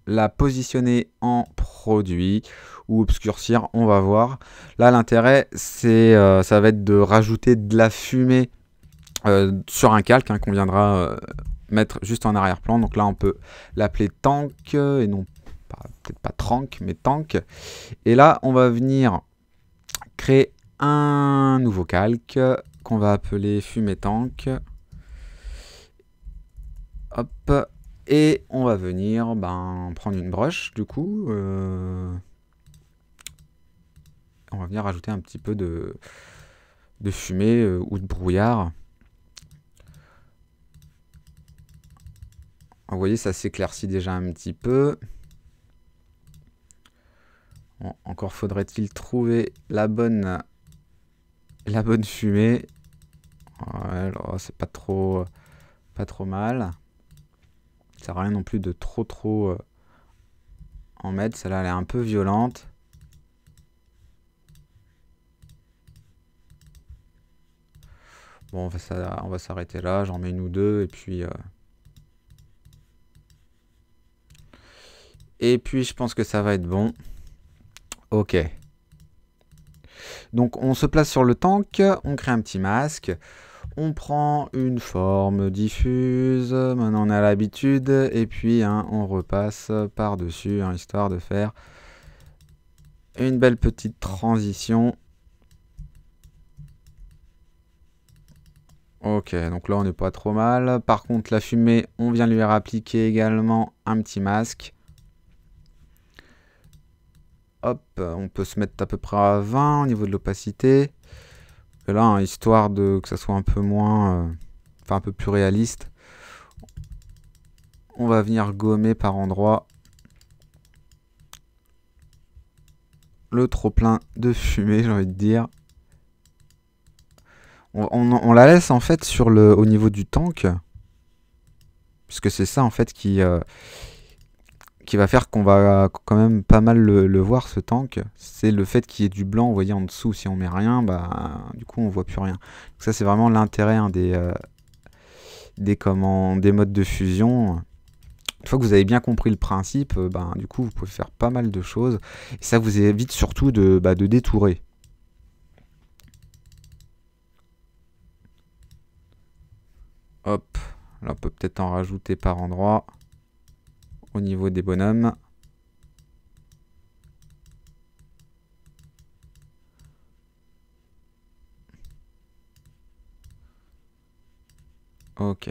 la positionner en produit ou obscurcir, on va voir. Là, l'intérêt, c'est, euh, ça va être de rajouter de la fumée euh, sur un calque hein, qu'on viendra euh, mettre juste en arrière-plan. Donc là, on peut l'appeler tank et non peut-être pas tank, mais tank. Et là, on va venir créer un nouveau calque qu'on va appeler fumée tank. Hop, et on va venir ben, prendre une broche du coup. Euh, on va venir rajouter un petit peu de, fumée euh, ou de brouillard. Vous voyez, ça s'éclaircit déjà un petit peu. encore faudrait-il trouver la bonne, la bonne fumée. c'est pas trop, pas trop mal. Ça n'a rien non plus de trop trop euh, en mettre. Celle-là, elle est un peu violente. Bon, on va s'arrêter là. J'en mets une ou deux et puis... Euh, et puis, je pense que ça va être bon. Ok. Donc, on se place sur le tank. On crée un petit masque on prend une forme diffuse, maintenant on a l'habitude, et puis hein, on repasse par-dessus, hein, histoire de faire une belle petite transition. Ok, donc là on n'est pas trop mal. Par contre, la fumée, on vient lui appliquer également un petit masque. Hop, on peut se mettre à peu près à 20 au niveau de l'opacité là, histoire de que ça soit un peu moins... Euh, enfin, un peu plus réaliste, on va venir gommer par endroit le trop-plein de fumée, j'ai envie de dire. On, la laisse en fait sur le, au niveau du tank, puisque c'est ça en fait qui, euh, va faire qu'on va quand même pas mal le, voir ce tank, c'est le fait qu'il y ait du blanc, vous voyez en dessous, si on met rien, bah du coup on voit plus rien. ça c'est vraiment l'intérêt hein, des, euh, des, commandes des modes de fusion. Une fois que vous avez bien compris le principe, euh, bah, du coup vous pouvez faire pas mal de choses. Et ça vous évite surtout de, bah, de détourer. Hop, là on peut peut-être en rajouter par endroit au niveau des bonhommes. Ok.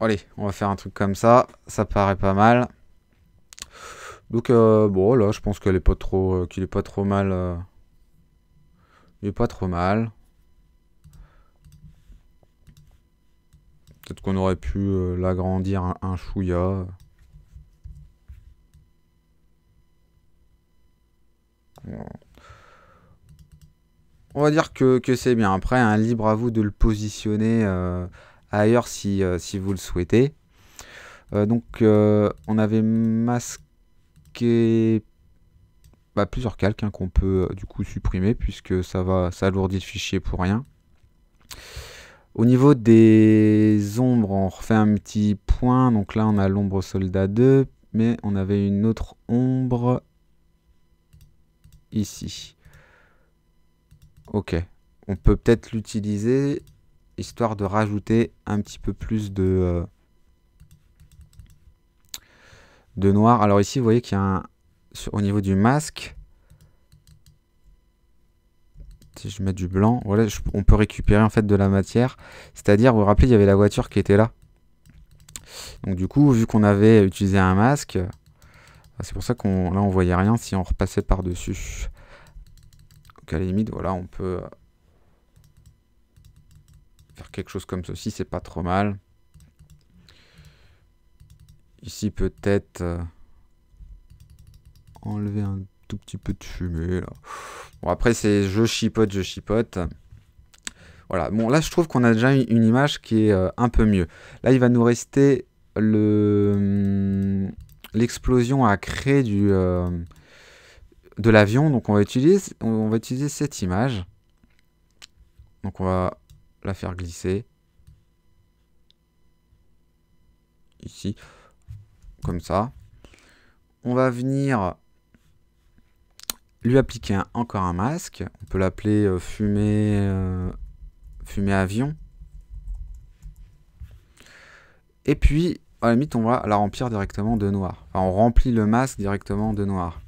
Allez, on va faire un truc comme ça. Ça paraît pas mal. Donc, euh, bon, là, je pense qu'elle est pas trop, euh, qu'il est pas trop mal... Euh, mais pas trop mal. Peut-être qu'on aurait pu euh, l'agrandir un, chouïa. On va dire que, que c'est bien. Après, un hein, libre à vous de le positionner euh, ailleurs si, euh, si, vous le souhaitez. donc, on avait masqué bah, plusieurs calques hein, qu'on peut euh, du coup supprimer puisque ça va ça alourdit le fichier pour rien. Au niveau des ombres, on refait un petit point. Donc là, on a l'ombre soldat 2, mais on avait une autre ombre ici. Ok, on peut peut-être l'utiliser histoire de rajouter un petit peu plus de, euh, de noir. Alors ici, vous voyez qu'il y a un, au niveau du masque, si je mets du blanc, voilà, on peut récupérer en fait de la matière. C'est-à-dire, vous vous rappelez, il y avait la voiture qui était là. Donc du coup, vu qu'on avait utilisé un masque, euh, c'est pour ça qu'on là on voyait rien si on repassait par-dessus. Donc à la limite, voilà, on peut euh, faire quelque chose comme ceci, c'est pas trop mal. Ici peut-être... Euh, enlever un tout petit peu de fumée. Là. Bon, après, c'est je chipote, je chipote. Voilà, bon, là, je trouve qu'on a déjà une image qui est euh, un peu mieux. Là, il va nous rester le hum, l'explosion à créer du, euh, de l'avion. Donc, on va, utiliser, on va utiliser cette image. Donc, on va la faire glisser. Ici, comme ça. On va venir lui appliquer encore un masque. On peut l'appeler euh, euh, fumée, avion. Et puis, à la limite, on va la remplir directement de noir. Enfin, on remplit le masque directement de noir.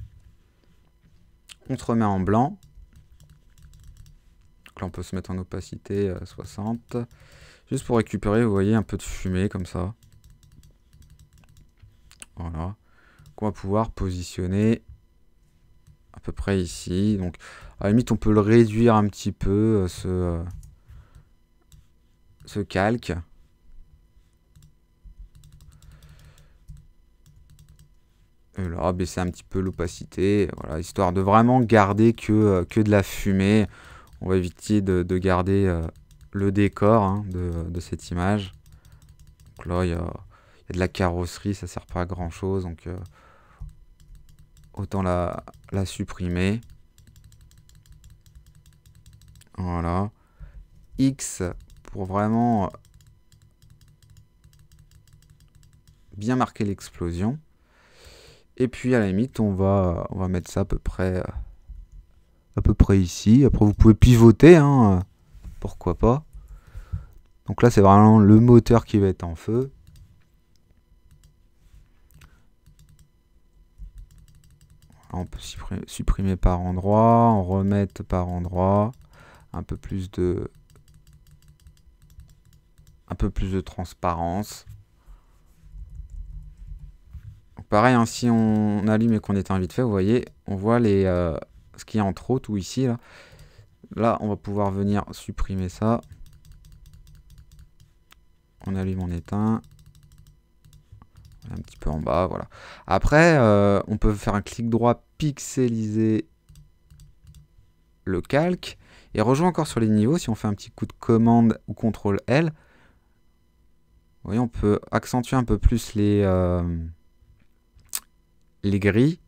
On se remet en blanc. Donc là, on peut se mettre en opacité 60. Euh, Juste pour récupérer, vous voyez, un peu de fumée comme ça. Voilà. Qu'on va pouvoir positionner à peu près ici. Donc, à la limite, on peut le réduire un petit peu, euh, ce, euh, ce calque. Là, baisser un petit peu l'opacité, voilà, histoire de vraiment garder que, euh, que de la fumée. On va éviter de, garder le décor hein, de, cette image. Donc là, il y, a, de la carrosserie, ça sert pas à grand chose. Donc Autant la, supprimer. Voilà. X pour vraiment euh, bien marquer l'explosion. Et puis à la limite, on va, mettre ça à peu près euh, à peu près ici. Après, vous pouvez pivoter, hein, euh, pourquoi pas. Donc là, c'est vraiment le moteur qui va être en feu. on peut supprimer par endroit, on remettre par endroit, un peu plus de un peu plus de transparence. pareil, hein, si on allume et qu'on éteint vite fait, vous voyez, on voit les, euh, ce qu'il y a entre autres. tout ici. Là. là, on va pouvoir venir supprimer ça. On allume, on éteint un petit peu en bas, voilà. Après, euh, on peut faire un clic droit, pixeliser le calque, et rejoindre encore sur les niveaux, si on fait un petit coup de commande ou contrôle L, vous voyez, on peut accentuer un peu plus les, euh, les gris,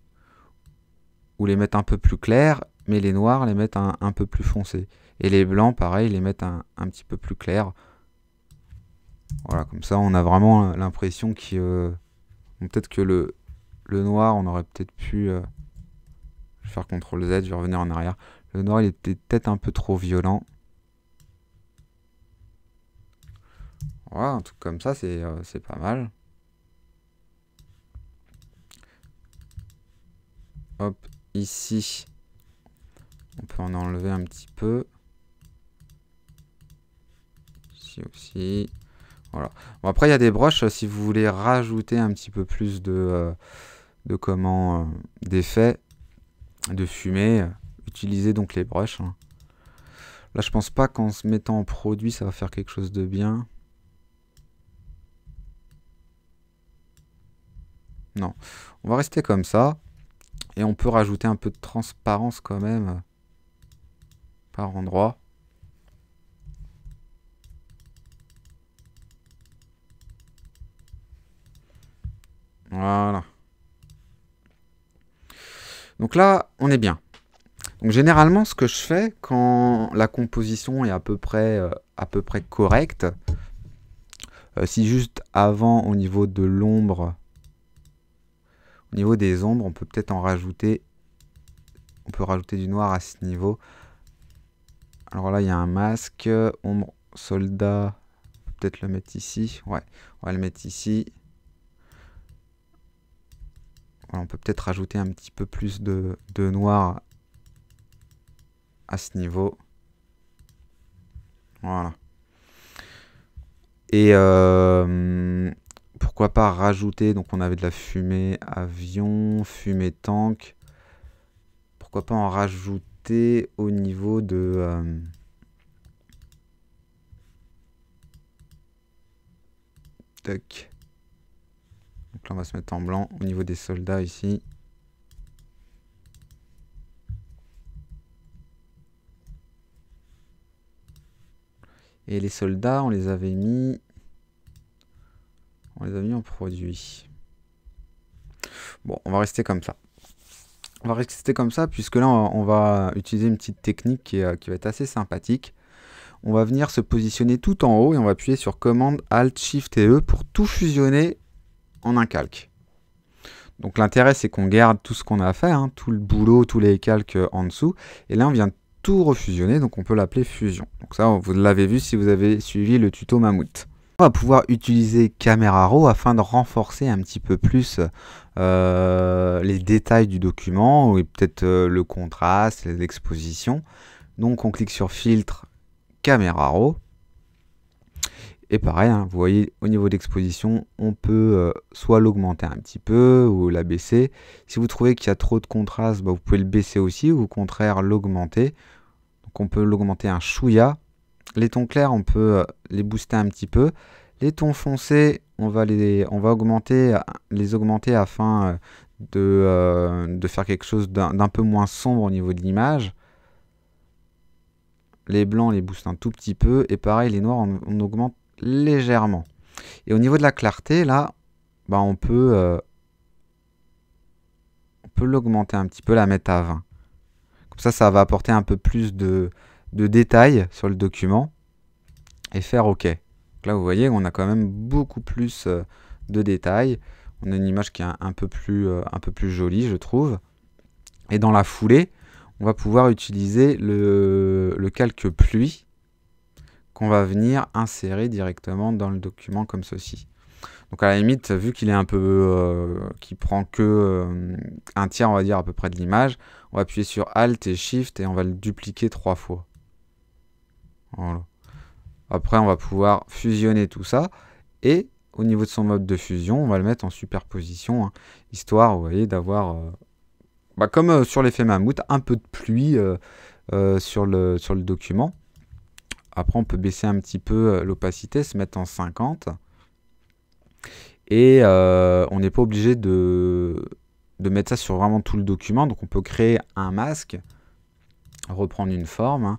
ou les mettre un peu plus clairs, mais les noirs les mettre un, peu plus foncés. Et les blancs, pareil, les mettre un, petit peu plus clairs. Voilà, comme ça, on a vraiment l'impression qu'ils euh, peut-être que le, le noir, on aurait peut-être pu... Euh, faire CTRL Z, je vais revenir en arrière. Le noir, il était peut-être un peu trop violent. Voilà, un truc comme ça, euh, c'est pas mal. Hop, ici, on peut en enlever un petit peu. Ici aussi après, il y a des broches, si vous voulez rajouter un petit peu plus de, euh, de comment, euh, d'effet, de fumée, euh, utilisez donc les broches. Hein. Là, je pense pas qu'en se mettant en produit, ça va faire quelque chose de bien. Non. On va rester comme ça. Et on peut rajouter un peu de transparence quand même par endroit. Voilà. Donc là, on est bien. Donc généralement, ce que je fais quand la composition est à peu près, euh, à peu près correcte, euh, si juste avant, au niveau de l'ombre, au niveau des ombres, on peut peut-être en rajouter. On peut rajouter du noir à ce niveau. Alors là, il y a un masque, ombre, soldat. Peut-être le mettre ici. Ouais, on va le mettre ici on peut peut-être rajouter un petit peu plus de, noir à ce niveau. Voilà. Et euh, pourquoi pas rajouter, donc on avait de la fumée avion, fumée tank. Pourquoi pas en rajouter au niveau de... Euh, là, on va se mettre en blanc. Au niveau des soldats ici, Et les soldats, on les avait mis... On les a mis en produit. Bon, on va rester comme ça. On va rester comme ça, puisque là, on va utiliser une petite technique euh, qui, va être assez sympathique. On va venir se positionner tout en haut et on va appuyer sur commande Alt Shift et E pour tout fusionner en un calque. Donc l'intérêt, c'est qu'on garde tout ce qu'on a fait, hein, tout le boulot, tous les calques euh, en dessous. Et là, on vient tout refusionner, donc on peut l'appeler fusion. Donc ça, vous l'avez vu si vous avez suivi le tuto mammouth. On va pouvoir utiliser Camera Raw afin de renforcer un petit peu plus euh, les détails du document, ou peut-être euh, le contraste, les expositions. Donc on clique sur Filtre, Camera Raw. Et pareil, hein, vous voyez au niveau d'exposition, on peut euh, soit l'augmenter un petit peu ou la baisser. Si vous trouvez qu'il y a trop de contraste, bah, vous pouvez le baisser aussi ou au contraire l'augmenter. Donc on peut l'augmenter un chouïa. Les tons clairs, on peut euh, les booster un petit peu. Les tons foncés, on va les, on va augmenter, les augmenter afin euh, de, de faire quelque chose d'un peu moins sombre au niveau de l'image les blancs les booste un tout petit peu et pareil les noirs on augmente légèrement. Et au niveau de la clarté, là, bah on peut, euh, peut l'augmenter un petit peu, la mettre à 20. Comme ça, ça va apporter un peu plus de, détails sur le document et faire OK. là, vous voyez, on a quand même beaucoup plus euh, de détails. On a une image qui est un, peu plus, euh, un peu plus jolie, je trouve. Et dans la foulée, on va pouvoir utiliser le, le calque pluie on va venir insérer directement dans le document comme ceci. Donc à la limite, vu qu'il est un peu, euh, qui prend que euh, un tiers, on va dire à peu près de l'image, on va appuyer sur Alt et Shift et on va le dupliquer trois fois. Après, on va pouvoir fusionner tout ça et au niveau de son mode de fusion, on va le mettre en superposition, hein, histoire, vous voyez, d'avoir, euh, bah, comme sur l'effet mammouth, un peu de pluie sur, le, sur le document. Après, on peut baisser un petit peu euh, l'opacité, se mettre en 50. Et euh, on n'est pas obligé de, mettre ça sur vraiment tout le document. Donc on peut créer un masque, reprendre une forme. Hein.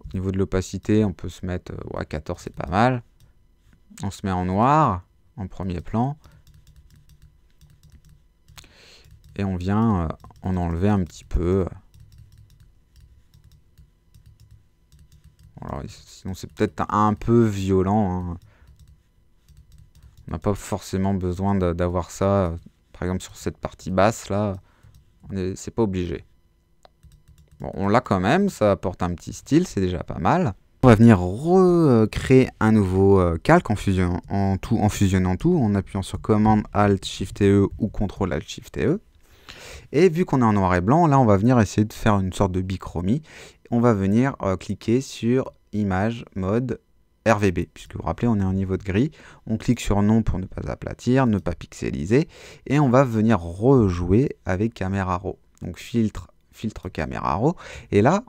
Au niveau de l'opacité, on peut se mettre à euh, ouais, 14, c'est pas mal. On se met en noir, en premier plan. Et on vient en enlever un petit peu. sinon, c'est peut-être un peu violent. Hein. On n'a pas forcément besoin d'avoir ça. Par exemple, sur cette partie basse, là, c'est pas obligé. Bon, on l'a quand même, ça apporte un petit style, c'est déjà pas mal. On va venir recréer un nouveau euh, calque en fusionnant, tout, en fusionnant tout, en appuyant sur commande Alt Shift E ou Ctrl Alt Shift E. Et vu qu'on est en noir et blanc, là on va venir essayer de faire une sorte de bichromie on va venir euh, cliquer sur image mode RVB, puisque vous vous rappelez, on est en niveau de gris. On clique sur non pour ne pas aplatir, ne pas pixeliser, et on va venir rejouer avec caméra RAW. Donc filtre, filtre Camera RAW, et là,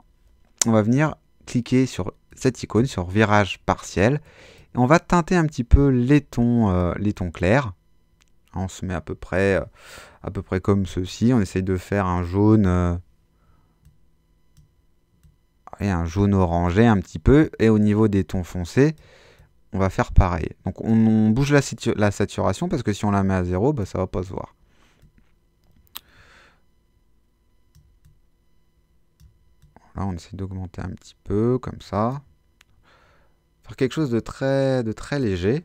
on va venir cliquer sur cette icône, sur virage partiel, et on va teinter un petit peu les tons, euh, les tons clairs. On se met à peu près, euh, à peu près comme ceci. On essaye de faire un jaune et un jaune orangé un petit peu. Et au niveau des tons foncés, on va faire pareil. Donc on, bouge la, la, saturation parce que si on la met à zéro, bah, ça va pas se voir. Là, on essaie d'augmenter un petit peu, comme ça. Faire quelque chose de très, de très léger.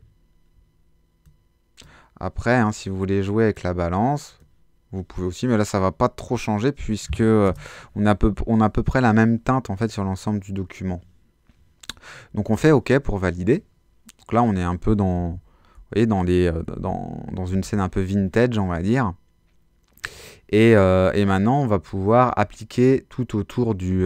Après, hein, si vous voulez jouer avec la balance, vous pouvez aussi, mais là ça va pas trop changer puisque euh, on a, on a à peu près la même teinte en fait sur l'ensemble du document. Donc on fait OK pour valider. Donc là on est un peu dans, dans, les, euh, dans, une scène un peu vintage on va dire. Et, euh, maintenant on va pouvoir appliquer tout autour du,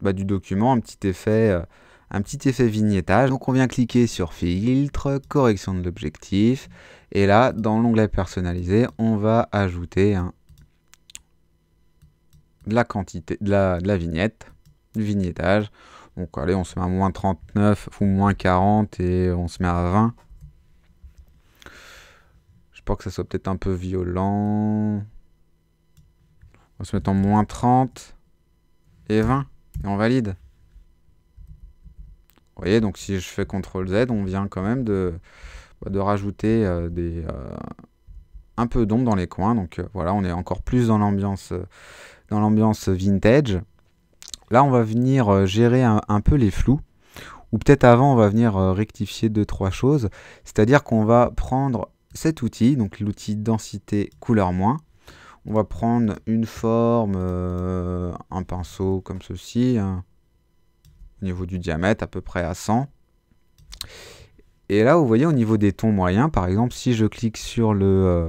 bah, document un petit effet. un petit effet vignettage. Donc on vient cliquer sur filtre, correction de l'objectif, et là, dans l'onglet personnalisé, on va ajouter de la quantité, de la, vignette, du vignettage. Donc allez, on se met à moins 39 ou moins 40 et on se met à 20. Je pense que ça soit peut-être un peu violent. On se met en moins 30 et 20 et on valide. Vous voyez, donc si je fais CTRL Z, on vient quand même de de rajouter euh, des, euh, un peu d'ombre dans les coins. Donc euh, voilà, on est encore plus dans l'ambiance, dans l'ambiance vintage. Là, on va venir gérer un, peu les flous ou peut-être avant on va venir rectifier deux trois choses, c'est-à-dire qu'on va prendre cet outil, donc l'outil densité couleur moins, on va prendre une forme, un pinceau comme ceci, hein, au niveau du diamètre à peu près à 100, et là, vous voyez, au niveau des tons moyens, par exemple, si je clique sur le... Euh,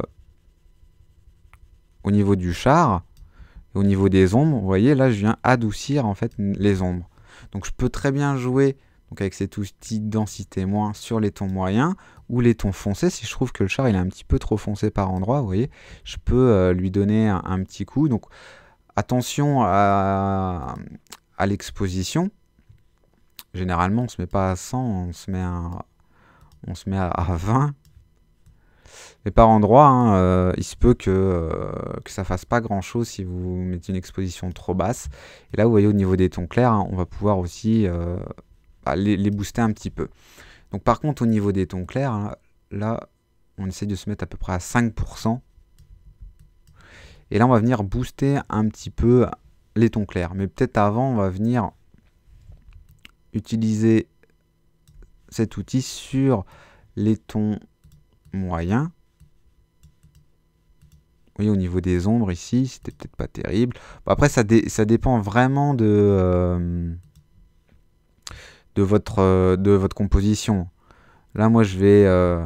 au niveau du char, au niveau des ombres, vous voyez, là, je viens adoucir, en fait, les ombres. Donc, je peux très bien jouer donc avec cet outil densité moins sur les tons moyens ou les tons foncés. Si je trouve que le char il est un petit peu trop foncé par endroit, vous voyez, je peux euh, lui donner un, petit coup. Donc attention à, l'exposition. Généralement, on ne se met pas à 100, on se met à, on se met à, 20. Et par endroit, hein, euh, il se peut que, euh, que ça fasse pas grand chose si vous mettez une exposition trop basse. Et là, vous voyez au niveau des tons clairs, hein, on va pouvoir aussi euh, bah, les, booster un petit peu. Donc par contre, au niveau des tons clairs, hein, là, on essaie de se mettre à peu près à 5%. Et là, on va venir booster un petit peu les tons clairs. Mais peut-être avant, on va venir utiliser cet outil sur les tons moyens. Oui, au niveau des ombres ici, c'était peut-être pas terrible. Après, ça, ça dépend vraiment de, euh, de, votre, euh, de votre composition. Là, moi, je vais, euh,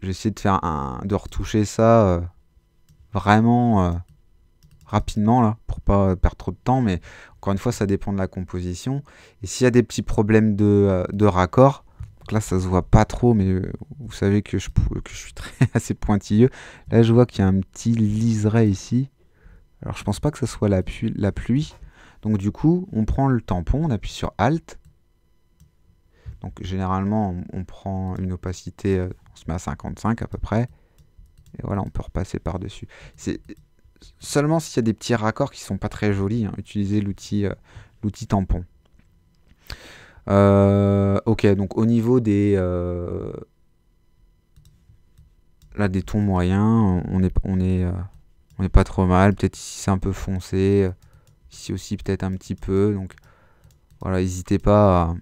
j'essaie de faire un, de retoucher ça euh, vraiment rapidement là pour pas perdre trop de temps mais encore une fois ça dépend de la composition et s'il y a des petits problèmes de, euh, raccord donc là ça se voit pas trop mais euh, vous savez que je, que je suis <laughs> très assez pointilleux là je vois qu'il y a un petit liseré ici alors je pense pas que ce soit la, pluie, la pluie donc du coup on prend le tampon on appuie sur Alt donc généralement on, prend une opacité euh, on se met à 55 à peu près et voilà, on peut repasser par-dessus seulement s'il y a des petits raccords qui sont pas très jolis, hein. utilisez l'outil euh, l'outil tampon. Euh, ok, donc au niveau des euh, des tons moyens, on est on est on n'est pas trop mal. Peut-être ici c'est un peu foncé, ici aussi peut-être un petit peu. Donc voilà, n'hésitez pas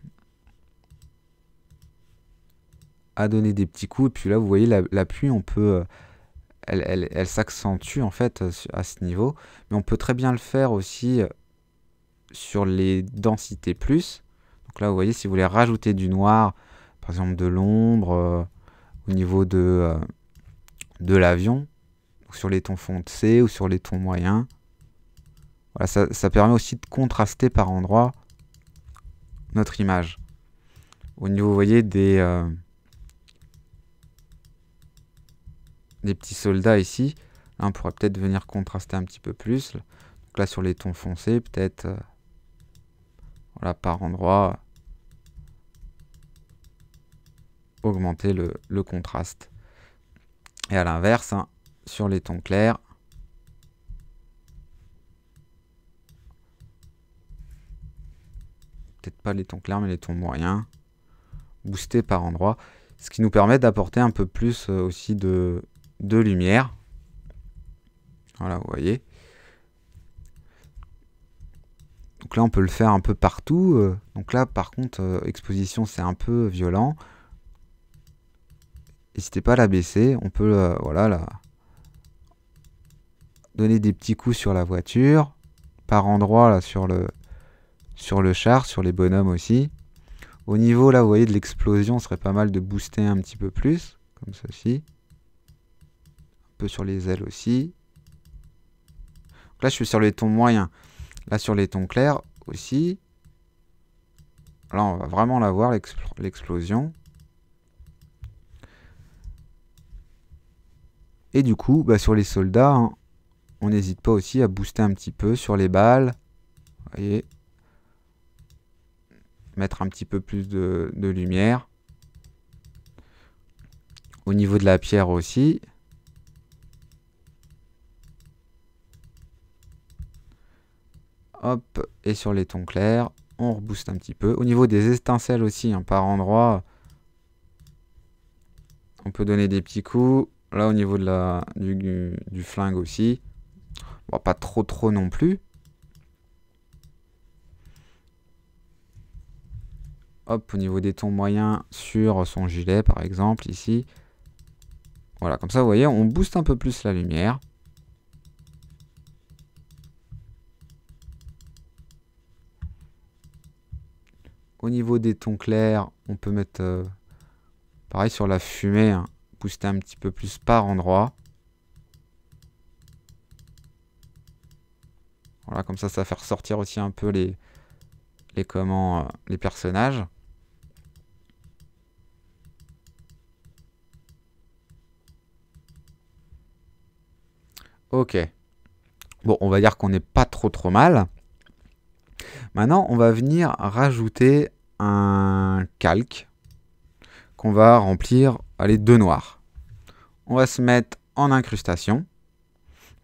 à, donner des petits coups. Et puis là, vous voyez la pluie, on peut elle, s'accentue en fait euh, à ce niveau. Mais on peut très bien le faire aussi euh, sur les densités plus. Donc là, vous voyez, si vous voulez rajouter du noir, par exemple de l'ombre, euh, au niveau de, de l'avion, sur les tons foncés ou sur les tons moyens. Voilà, ça, permet aussi de contraster par endroit notre image. Au niveau, vous voyez, des, des petits soldats ici. on pourrait peut-être venir contraster un petit peu plus. là, sur les tons foncés, peut-être... Euh, voilà, par endroit, augmenter le, contraste. Et à l'inverse, hein, sur les tons clairs, peut-être pas les tons clairs, mais les tons moyens, booster par endroit, ce qui nous permet d'apporter un peu plus euh, aussi de, de lumière. Voilà, vous voyez. Donc là, on peut le faire un peu partout. Euh. Donc là, par contre, euh, exposition, c'est un peu violent. N'hésitez pas à la baisser. On peut, euh, voilà, là donner des petits coups sur la voiture, par endroit, là, sur le, sur le char, sur les bonhommes aussi. Au niveau, là, vous voyez, de l'explosion, ce serait pas mal de booster un petit peu plus, comme ceci sur les ailes aussi. là, je suis sur les tons moyens. Là, sur les tons clairs aussi. Là, on va vraiment la voir, l'explosion. Et du coup, bah, sur les soldats, hein, on n'hésite pas aussi à booster un petit peu sur les balles. Vous voyez Mettre un petit peu plus de lumière. Au niveau de la pierre aussi. Hop, et sur les tons clairs, on rebooste un petit peu. Au niveau des étincelles aussi, hein, par endroit, on peut donner des petits coups. Là, au niveau de la, du, du flingue aussi. Bon, pas trop trop non plus. Hop, au niveau des tons moyens sur son gilet, par exemple, ici. Voilà, comme ça, vous voyez, on booste un peu plus la lumière. Au niveau des tons clairs, on peut mettre euh, pareil sur la fumée, hein, booster un petit peu plus par endroit. Voilà, comme ça, ça va faire sortir aussi un peu les, les, comment, euh, les personnages. Ok. Bon, on va dire qu'on n'est pas trop trop mal. Maintenant, on va venir rajouter un calque qu'on va remplir, allez, de noir. On va se mettre en incrustation.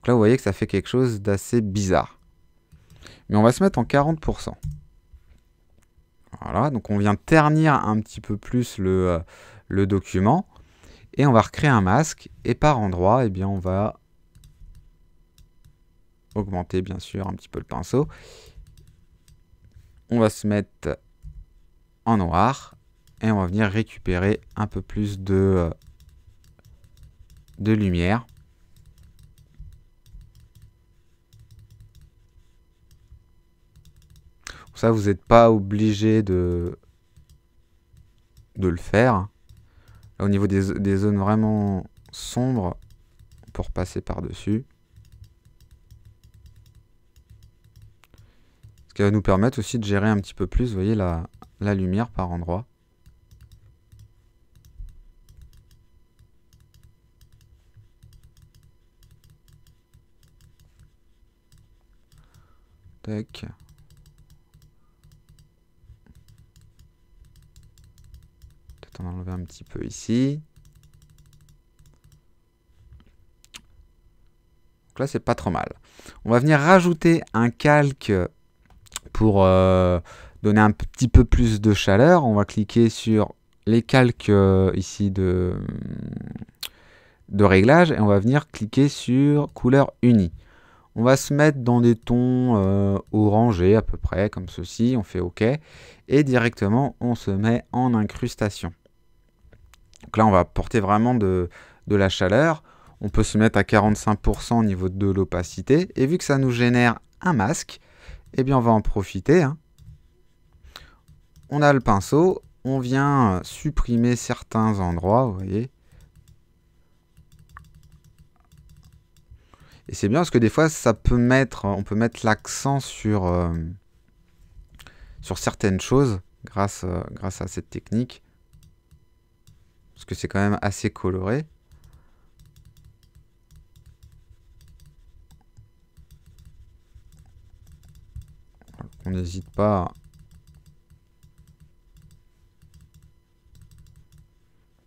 là, vous voyez que ça fait quelque chose d'assez bizarre. Mais on va se mettre en 40%. Voilà, donc on vient ternir un petit peu plus euh, le, document. Et on va recréer un masque. Et par endroit, eh bien, on va augmenter bien sûr un petit peu le pinceau on va se mettre en noir et on va venir récupérer un peu plus de, euh, lumière. Ça, vous n'êtes pas obligé de, le faire. au niveau des, des zones vraiment sombres, pour passer par-dessus. qui va nous permettre aussi de gérer un petit peu plus, voyez, la, la lumière par endroit. Tac. Peut-être en enlever un petit peu ici. là, c'est pas trop mal. On va venir rajouter un calque pour euh, donner un petit peu plus de chaleur, on va cliquer sur les calques euh, ici de, de réglage et on va venir cliquer sur couleur unie. On va se mettre dans des tons euh, orangés à peu près comme ceci, on fait OK et directement on se met en incrustation. Donc là on va porter vraiment de la chaleur, on peut se mettre à 45% au niveau de l'opacité et vu que ça nous génère un masque, et eh bien, on va en profiter. Hein. On a le pinceau. On vient euh, supprimer certains endroits, vous voyez. Et c'est bien parce que des fois, ça peut mettre, on peut mettre l'accent sur, euh, sur certaines choses grâce, euh, grâce à cette technique. Parce que c'est quand même assez coloré. on n'hésite pas.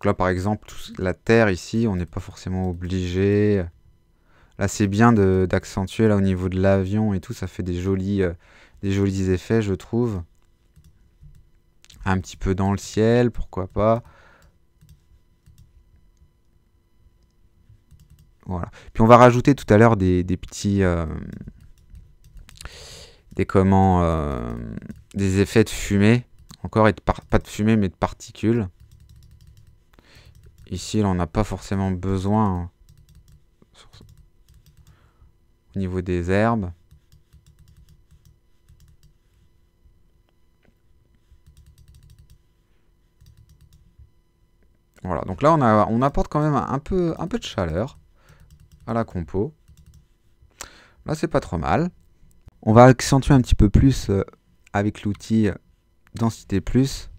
là, par exemple, la terre ici, on n'est pas forcément obligé. Là, c'est bien d'accentuer là au niveau de l'avion et tout. Ça fait des jolis, euh, des jolis effets, je trouve. Un petit peu dans le ciel, pourquoi pas. Voilà. Puis on va rajouter tout à l'heure des, petits... Euh, des comment euh, des effets de fumée encore et de pas de fumée mais de particules ici on n'a pas forcément besoin hein. au niveau des herbes Voilà, donc là on, a, on apporte quand même un peu, un peu de chaleur à la compo. Là c'est pas trop mal. On va accentuer un petit peu plus euh, avec l'outil euh, densité plus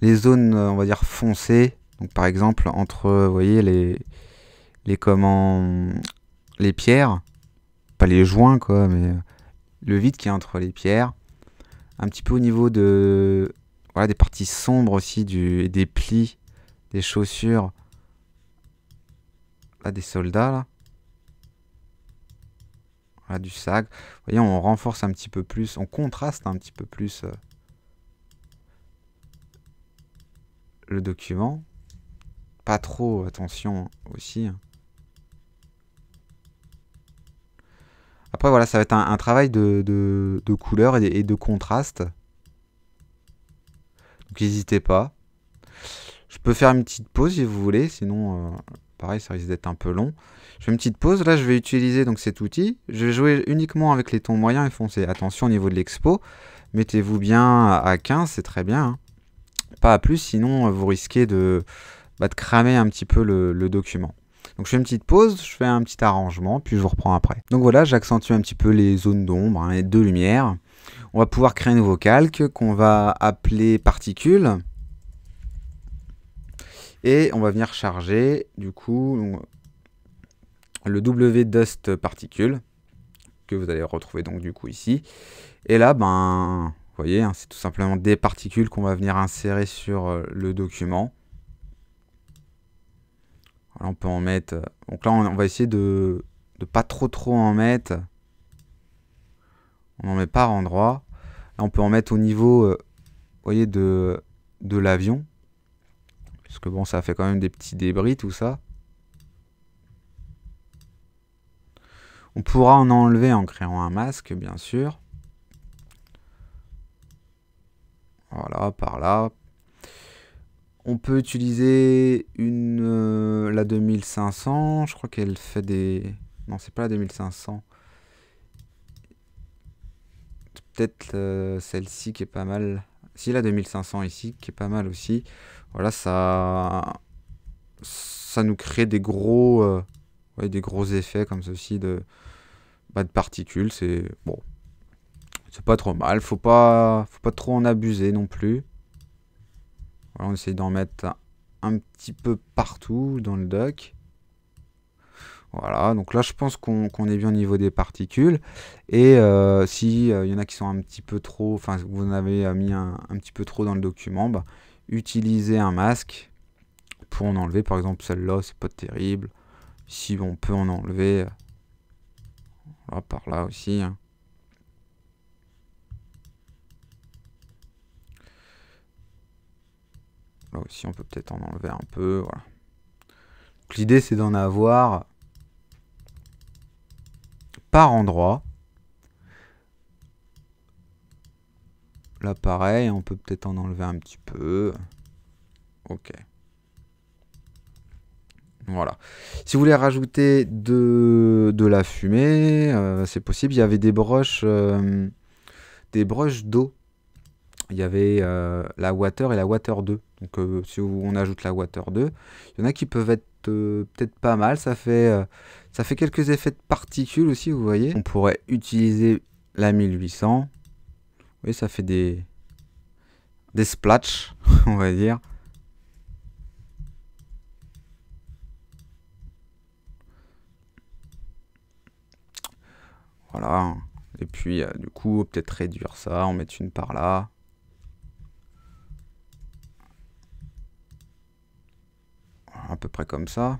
les zones, euh, on va dire, foncées. Donc par exemple, entre, vous voyez, les, les comment, les pierres, pas les joints quoi, mais le vide qui est entre les pierres. Un petit peu au niveau de, des parties sombres aussi, du, des plis, des chaussures, là, des soldats là du sac Vous voyez, on renforce un petit peu plus, on contraste un petit peu plus euh, le document. Pas trop, attention aussi. Hein. Après, voilà, ça va être un, travail de, de, couleur et de, contraste. Donc, n'hésitez pas. Je peux faire une petite pause si vous voulez, sinon... Euh, Pareil, ça risque d'être un peu long. Je fais une petite pause. Là, je vais utiliser donc cet outil. Je vais jouer uniquement avec les tons moyens et foncés. Attention au niveau de l'expo. Mettez-vous bien à 15, c'est très bien. Hein. Pas à plus, sinon euh, vous risquez bah, de, cramer un petit peu le, document. Donc je fais une petite pause, je fais un petit arrangement, puis je vous reprends après. Donc voilà, j'accentue un petit peu les zones d'ombre hein, et de lumière. On va pouvoir créer un nouveau calque qu'on va appeler particules. Et on va venir charger, du coup, le W Dust Particule, que vous allez retrouver donc du coup ici. Et là, ben, vous voyez, hein, c'est tout simplement des particules qu'on va venir insérer sur euh, le document. on peut en mettre... Euh, donc là, on va essayer de ne pas trop trop en mettre. On en met par endroit. Là, on peut en mettre au niveau, euh, voyez, de, de l'avion. Parce que bon, ça fait quand même des petits débris, tout ça. On pourra en enlever en créant un masque, bien sûr. Voilà, par là. On peut utiliser une euh, la 2500. Je crois qu'elle fait des... Non, c'est pas la 2500. Peut-être euh, celle-ci qui est pas mal. Si, la 2500 ici, qui est pas mal aussi voilà, ça, ça nous crée des gros, euh, des gros effets comme ceci de, bah, de particules. C'est bon, c'est pas trop mal. Faut pas, faut pas trop en abuser non plus. on essaye d'en mettre un, petit peu partout dans le doc. Voilà, donc là je pense qu'on est bien au niveau des particules. Et euh, si euh, il y en a qui sont un petit peu trop, enfin vous en avez mis un, un, petit peu trop dans le document, bah, utiliser un masque pour en enlever. Par exemple, celle-là, c'est pas terrible. Si on peut en enlever euh, par là aussi. Hein. Là aussi, on peut peut-être en enlever un peu. L'idée, c'est d'en avoir par endroit. Là, pareil, on peut peut-être en enlever un petit peu. Ok. Voilà. Si vous voulez rajouter de, la fumée, euh, c'est possible. Il y avait des broches, euh, des broches d'eau. Il y avait euh, la water et la water 2. Donc si on ajoute la water 2, il y en a qui peuvent être peut-être pas mal. Ça fait, ça fait quelques effets de particules aussi, vous voyez. On pourrait utiliser la 1800 oui, ça fait des... Des splatchs, <laughs> on va dire. Voilà. Et puis, euh, du coup, peut-être réduire ça, On mettre une par là. à peu près comme ça.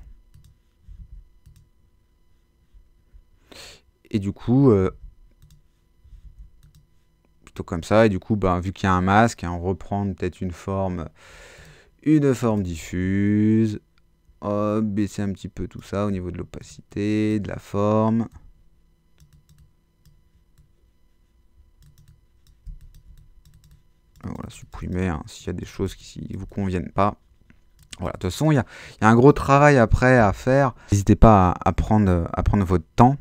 Et du coup, euh, comme ça. Et du coup, ben, vu qu'il y a un masque, hein, on reprend peut-être une forme, une forme diffuse. baisser un petit peu tout ça au niveau de l'opacité, de la forme. Euh, voilà, supprimer hein, s'il y a des choses qui ne vous conviennent pas. Voilà, de toute façon, il y, a un gros travail après à faire. N'hésitez pas à, prendre, à prendre votre temps.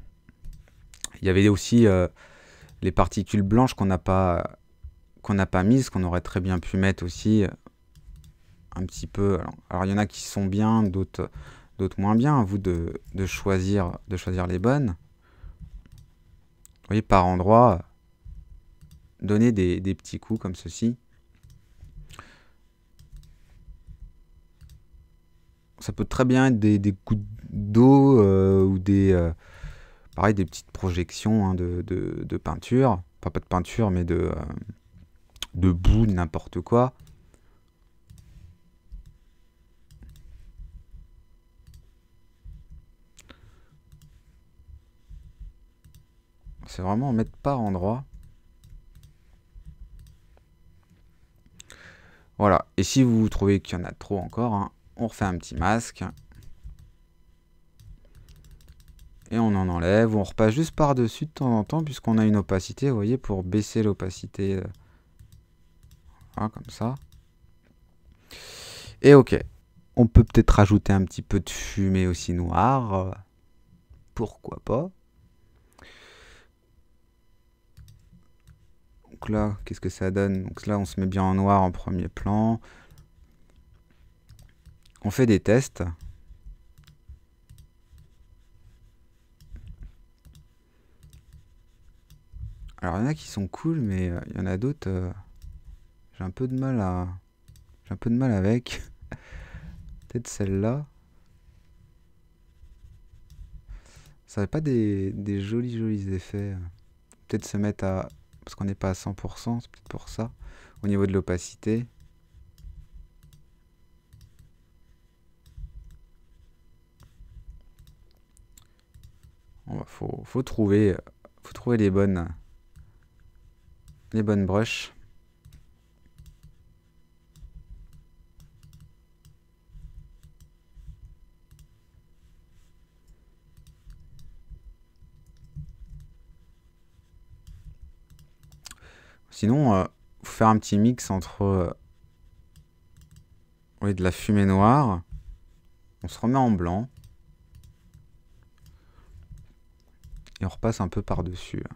Il y avait aussi... Euh, les particules blanches qu'on n'a pas qu'on n'a pas mises, qu'on aurait très bien pu mettre aussi euh, un petit peu. Alors il y en a qui sont bien, d'autres d'autres moins bien. À vous de, choisir de choisir les bonnes. Vous voyez par endroit, donner des, petits coups comme ceci. Ça peut très bien être des, coups d'eau euh, ou des, euh, pareil, des petites projections hein, de, peinture. Enfin, pas de peinture, mais de, euh, de boue, n'importe quoi. C'est vraiment mettre par endroit. Voilà, et si vous trouvez qu'il y en a trop encore, hein, on refait un petit masque et on en enlève, on repasse juste par-dessus de temps en temps, puisqu'on a une opacité, vous voyez, pour baisser l'opacité. Euh, voilà, comme ça. Et ok, on peut peut-être rajouter un petit peu de fumée aussi noire. Euh, pourquoi pas Donc là, qu'est-ce que ça donne Donc là, on se met bien en noir en premier plan. On fait des tests. Alors il y en a qui sont cool, mais euh, il y en a d'autres. Euh, j'ai un peu de mal à. un peu de mal avec. <laughs> Peut-être celle-là. Ça n'avait pas des, jolis jolis effets. Peut-être se mettre à. Parce qu'on n'est pas à 100%, c'est peut-être pour ça. Au niveau de l'opacité. Bah, faut, faut, trouver, euh, faut trouver les bonnes les bonnes brushes. Sinon, euh, faire un petit mix entre euh, oui, de la fumée noire. On se remet en blanc. Et on repasse un peu par-dessus. Hein.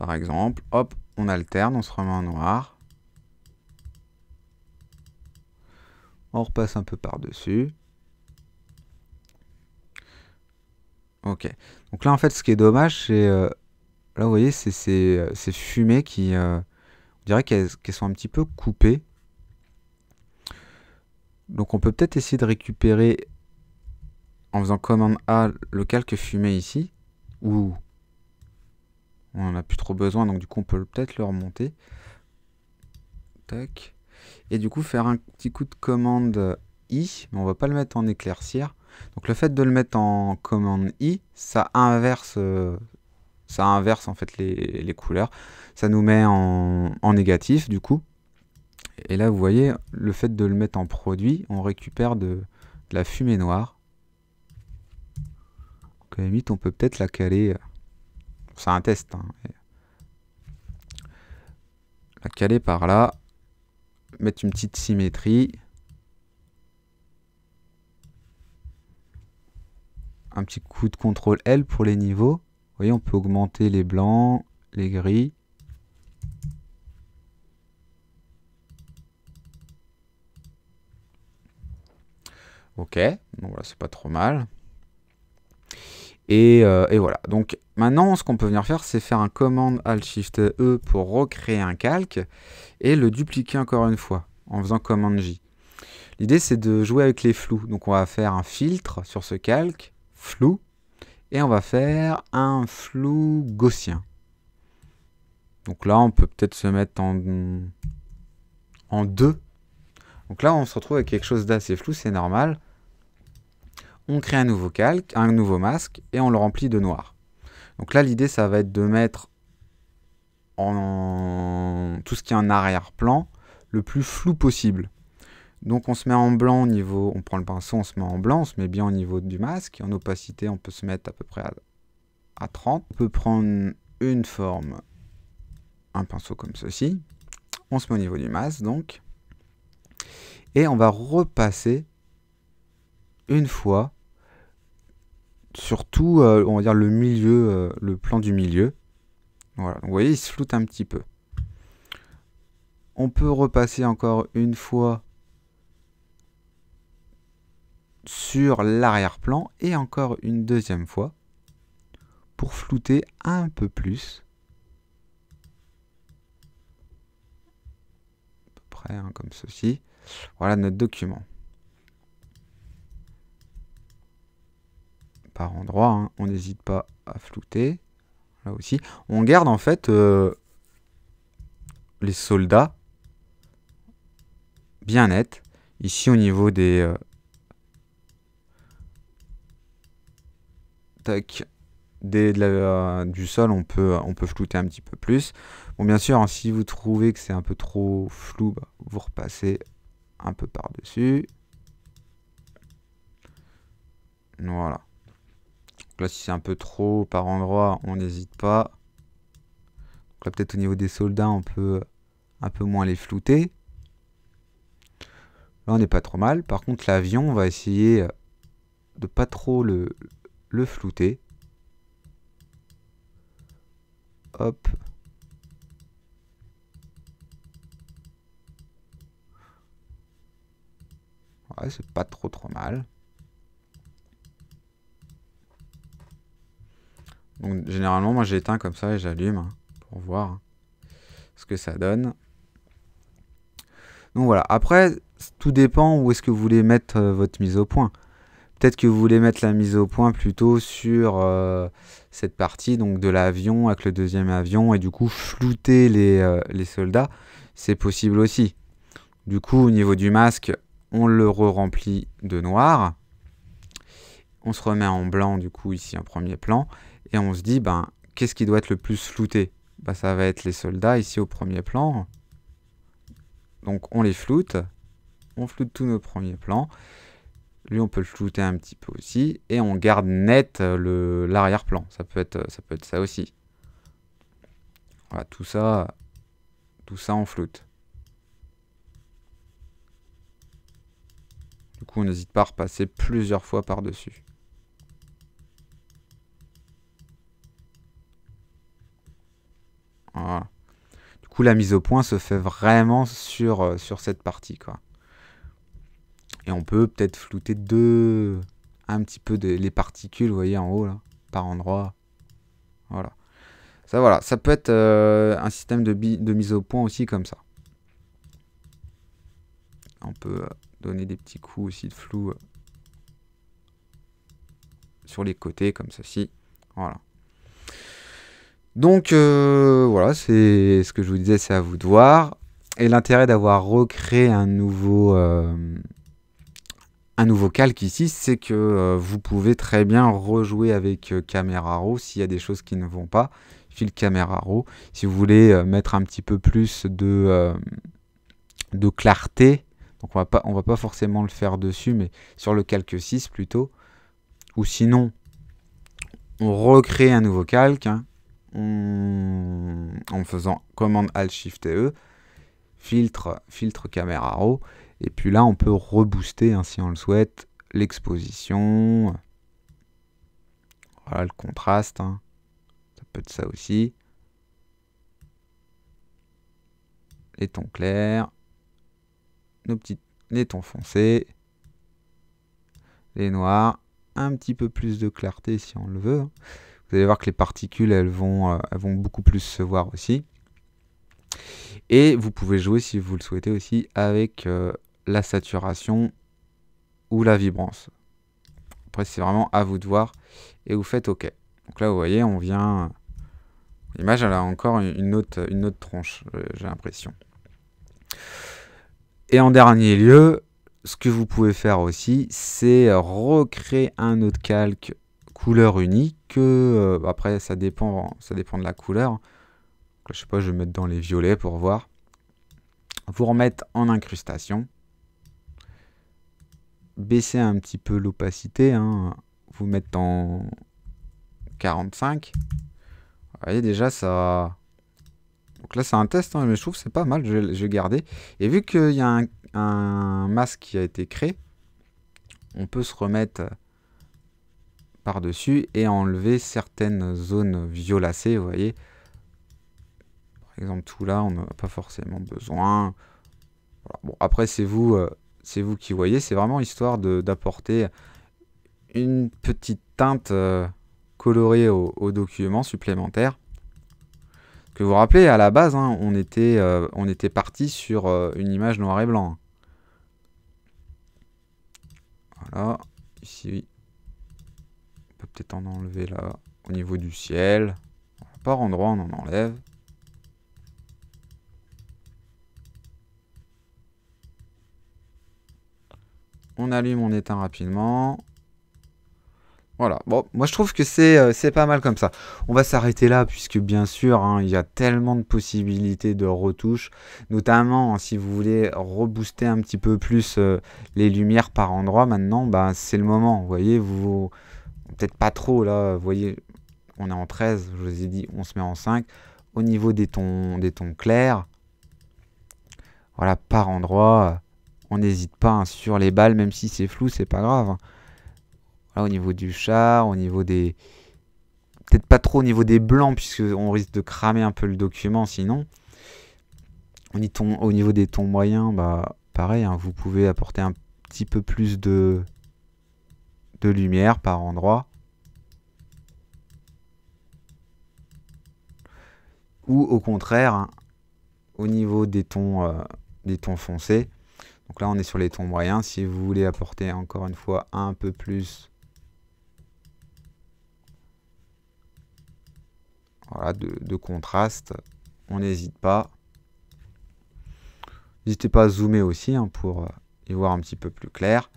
par exemple. Hop, on alterne, on se remet en noir. On repasse un peu par-dessus. Ok. Donc là, en fait, ce qui est dommage, c'est... Euh, là, vous voyez, c'est euh, ces, fumées qui... Euh, on dirait qu'elles sont un petit peu coupées. Donc on peut peut-être essayer de récupérer, en faisant commande A, le calque fumé ici. Ou on n'en a plus trop besoin, donc du coup on peut peut-être le remonter. Tac. Et du coup faire un petit coup de commande I, mais on va pas le mettre en éclaircir Donc le fait de le mettre en commande I, ça inverse, euh, ça inverse en fait les, couleurs. Ça nous met en, négatif du coup. Et là vous voyez, le fait de le mettre en produit, on récupère de, la fumée noire. quand à la on peut peut-être la caler euh, c'est un test. La hein. caler par là. Mettre une petite symétrie. Un petit coup de contrôle L pour les niveaux. Vous voyez, on peut augmenter les blancs, les gris. Ok, donc voilà, c'est pas trop mal. Euh, et, voilà. Donc maintenant, ce qu'on peut venir faire, c'est faire un commande Alt Shift E pour recréer un calque et le dupliquer encore une fois en faisant commande J. L'idée, c'est de jouer avec les flous. Donc on va faire un filtre sur ce calque, flou, et on va faire un flou gaussien. Donc là, on peut peut-être se mettre en, en deux. Donc là, on se retrouve avec quelque chose d'assez flou, c'est normal on crée un nouveau calque, un nouveau masque, et on le remplit de noir. Donc là, l'idée, ça va être de mettre en tout ce qui est en arrière-plan le plus flou possible. Donc on se met en blanc au niveau, on prend le pinceau, on se met en blanc, on se met bien au niveau du masque. En opacité, on peut se mettre à peu près à, à 30. On peut prendre une forme, un pinceau comme ceci. On se met au niveau du masque, donc. Et on va repasser une fois surtout, euh, on va dire, le milieu, euh, le plan du milieu. Voilà, vous voyez, il se floute un petit peu. On peut repasser encore une fois sur l'arrière-plan et encore une deuxième fois pour flouter un peu plus. À peu près hein, comme ceci. Voilà notre document. endroit. Hein. On n'hésite pas à flouter. Là aussi. On garde en fait euh, les soldats bien nets. Ici au niveau des... Euh, tac. Des, du sol, on peut, on peut flouter un petit peu plus. Bon, bien sûr, hein, si vous trouvez que c'est un peu trop flou, bah, vous repassez un peu par-dessus. Voilà là, si c'est un peu trop par endroit, on n'hésite pas. là, peut-être au niveau des soldats, on peut un peu moins les flouter. Là, on n'est pas trop mal. Par contre, l'avion, on va essayer de pas trop le, le flouter. Hop. Ouais, c'est pas trop trop mal. Donc généralement, moi j'éteins comme ça et j'allume hein, pour voir ce que ça donne. Donc voilà, après, tout dépend où est-ce que vous voulez mettre euh, votre mise au point. Peut-être que vous voulez mettre la mise au point plutôt sur euh, cette partie donc de l'avion avec le deuxième avion et du coup flouter les, euh, les soldats. C'est possible aussi. Du coup, au niveau du masque, on le re-remplit de noir. On se remet en blanc du coup ici en premier plan et on se dit, ben, qu'est-ce qui doit être le plus flouté ben, Ça va être les soldats ici au premier plan. Donc on les floute, on floute tous nos premiers plans. Lui, on peut le flouter un petit peu aussi. Et on garde net euh, l'arrière-plan. Ça, peut être, ça aussi. Voilà, tout ça, tout ça on floute. Du coup, on n'hésite pas à repasser plusieurs fois par-dessus. Du coup, la mise au point se fait vraiment sur, euh, sur cette partie, quoi. Et on peut peut-être flouter deux, un petit peu les particules, vous voyez, en haut, là, par endroit. Voilà. Ça, voilà, ça peut être euh, un système de, de mise au point aussi comme ça. On peut euh, donner des petits coups aussi de flou sur les côtés comme ceci. Voilà. Donc euh, voilà, c'est ce que je vous disais, c'est à vous de voir. Et l'intérêt d'avoir recréé un nouveau, euh, un nouveau calque ici, c'est que euh, vous pouvez très bien rejouer avec Camera Raw s'il y a des choses qui ne vont pas. Fil Camera Raw. Si vous voulez mettre un petit peu plus de, de clarté, donc on va pas, va pas forcément le faire dessus, mais sur le calque 6 plutôt. Ou sinon, on recrée un nouveau calque. Hein. Hmm, en faisant commande Alt Shift E, filtre, filtre caméra RAW, et puis là on peut rebooster hein, si on le souhaite l'exposition, voilà le contraste, hein. ça peut être ça aussi, les tons clairs, nos petits les tons foncés, les noirs, un petit peu plus de clarté si on le veut. Hein. Vous allez voir que les particules, elles vont, euh, vont beaucoup plus se voir aussi. Et vous pouvez jouer, si vous le souhaitez aussi, avec euh, la saturation ou la vibrance. Après, c'est vraiment à vous de voir. Et vous faites OK. Donc là, vous voyez, on vient... L'image, elle a encore une autre, une autre tronche, euh, j'ai l'impression. Et en dernier lieu, ce que vous pouvez faire aussi, c'est recréer un autre calque couleur unique euh, après, ça dépend, ça dépend de la couleur. Je sais pas, je vais mettre dans les violets pour voir. Vous remettre en incrustation. Baisser un petit peu l'opacité. Hein. Vous mettre en 45. Vous voyez déjà, ça... Donc là, c'est un test, hein, mais je trouve c'est pas mal, je vais, garder. Et vu qu'il y a un, masque qui a été créé, on peut se remettre par-dessus et enlever certaines zones violacées, vous voyez. Par exemple, tout là, on n'a pas forcément besoin. Bon, après, c'est vous, euh, c'est vous qui voyez. C'est vraiment histoire d'apporter une petite teinte euh, colorée au, au, document supplémentaire. Que vous vous rappelez, à la base, hein, on était, euh, on était parti sur une image noir et blanc. Voilà, ici, peut-être en enlever là, au niveau du ciel. Par endroit, on en enlève. On allume, on éteint rapidement. Voilà, bon, moi je trouve que c'est euh, c'est pas mal comme ça. On va s'arrêter là puisque bien sûr, hein, il y a tellement de possibilités de retouches, notamment hein, si vous voulez rebooster un petit peu plus euh, les lumières par endroit, maintenant, bah, c'est le moment, vous voyez, vous peut-être pas trop là, vous voyez, on est en 13, je vous ai dit, on se met en 5. Au niveau des tons, des tons clairs, voilà, par endroit, on n'hésite pas hein, sur les balles, même si c'est flou, c'est pas grave. Hein. au niveau du char, au niveau des... Peut-être pas trop au niveau des blancs, puisqu'on risque de cramer un peu le document sinon. Au niveau des tons moyens, bah, pareil, hein, vous pouvez apporter un petit peu plus de, de lumière par endroit. ou au contraire au niveau des tons, euh, des tons foncés. Donc là on est sur les tons moyens, si vous voulez apporter encore une fois un peu plus de, contraste, on n'hésite pas. N'hésitez pas à zoomer aussi hein, pour euh, y voir un petit peu plus clair.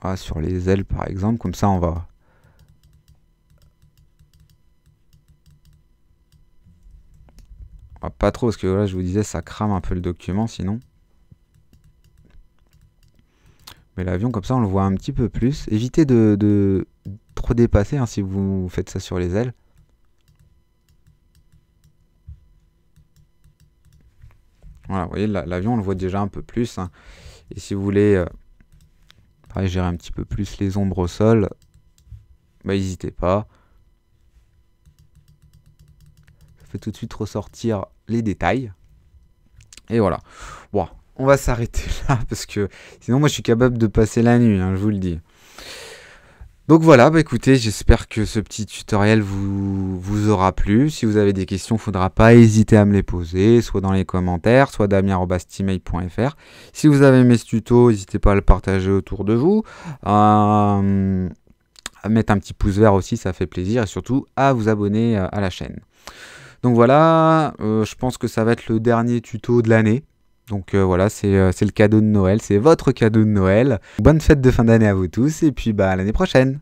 Ah, sur les ailes par exemple, comme ça on va ah, pas trop parce que là je vous disais ça crame un peu le document sinon mais l'avion comme ça on le voit un petit peu plus évitez de, trop dépasser hein, si vous faites ça sur les ailes Voilà, vous voyez, l'avion, on le voit déjà un peu plus. Hein. Et si vous voulez euh, Pareil, gérer un petit peu plus les ombres au sol. Bah, n'hésitez pas. Ça fait tout de suite ressortir les détails. Et voilà. Bon, on va s'arrêter <laughs> là parce que sinon moi je suis capable de passer la nuit, hein, je vous le dis. Donc voilà, bah écoutez, j'espère que ce petit tutoriel vous, vous aura plu. Si vous avez des questions, il ne faudra pas hésiter à me les poser, soit dans les commentaires, soit damien.stimail.fr. Si vous avez aimé ce tuto, n'hésitez pas à le partager autour de vous. Euh, à mettre un petit pouce vert aussi, ça fait plaisir. Et surtout, à vous abonner euh, à la chaîne. Donc voilà, euh, je pense que ça va être le dernier tuto de l'année. Donc euh, voilà, euh, c'est le cadeau de Noël, c'est votre cadeau de Noël. Bonne fête de fin d'année à vous tous et puis bah, à l'année prochaine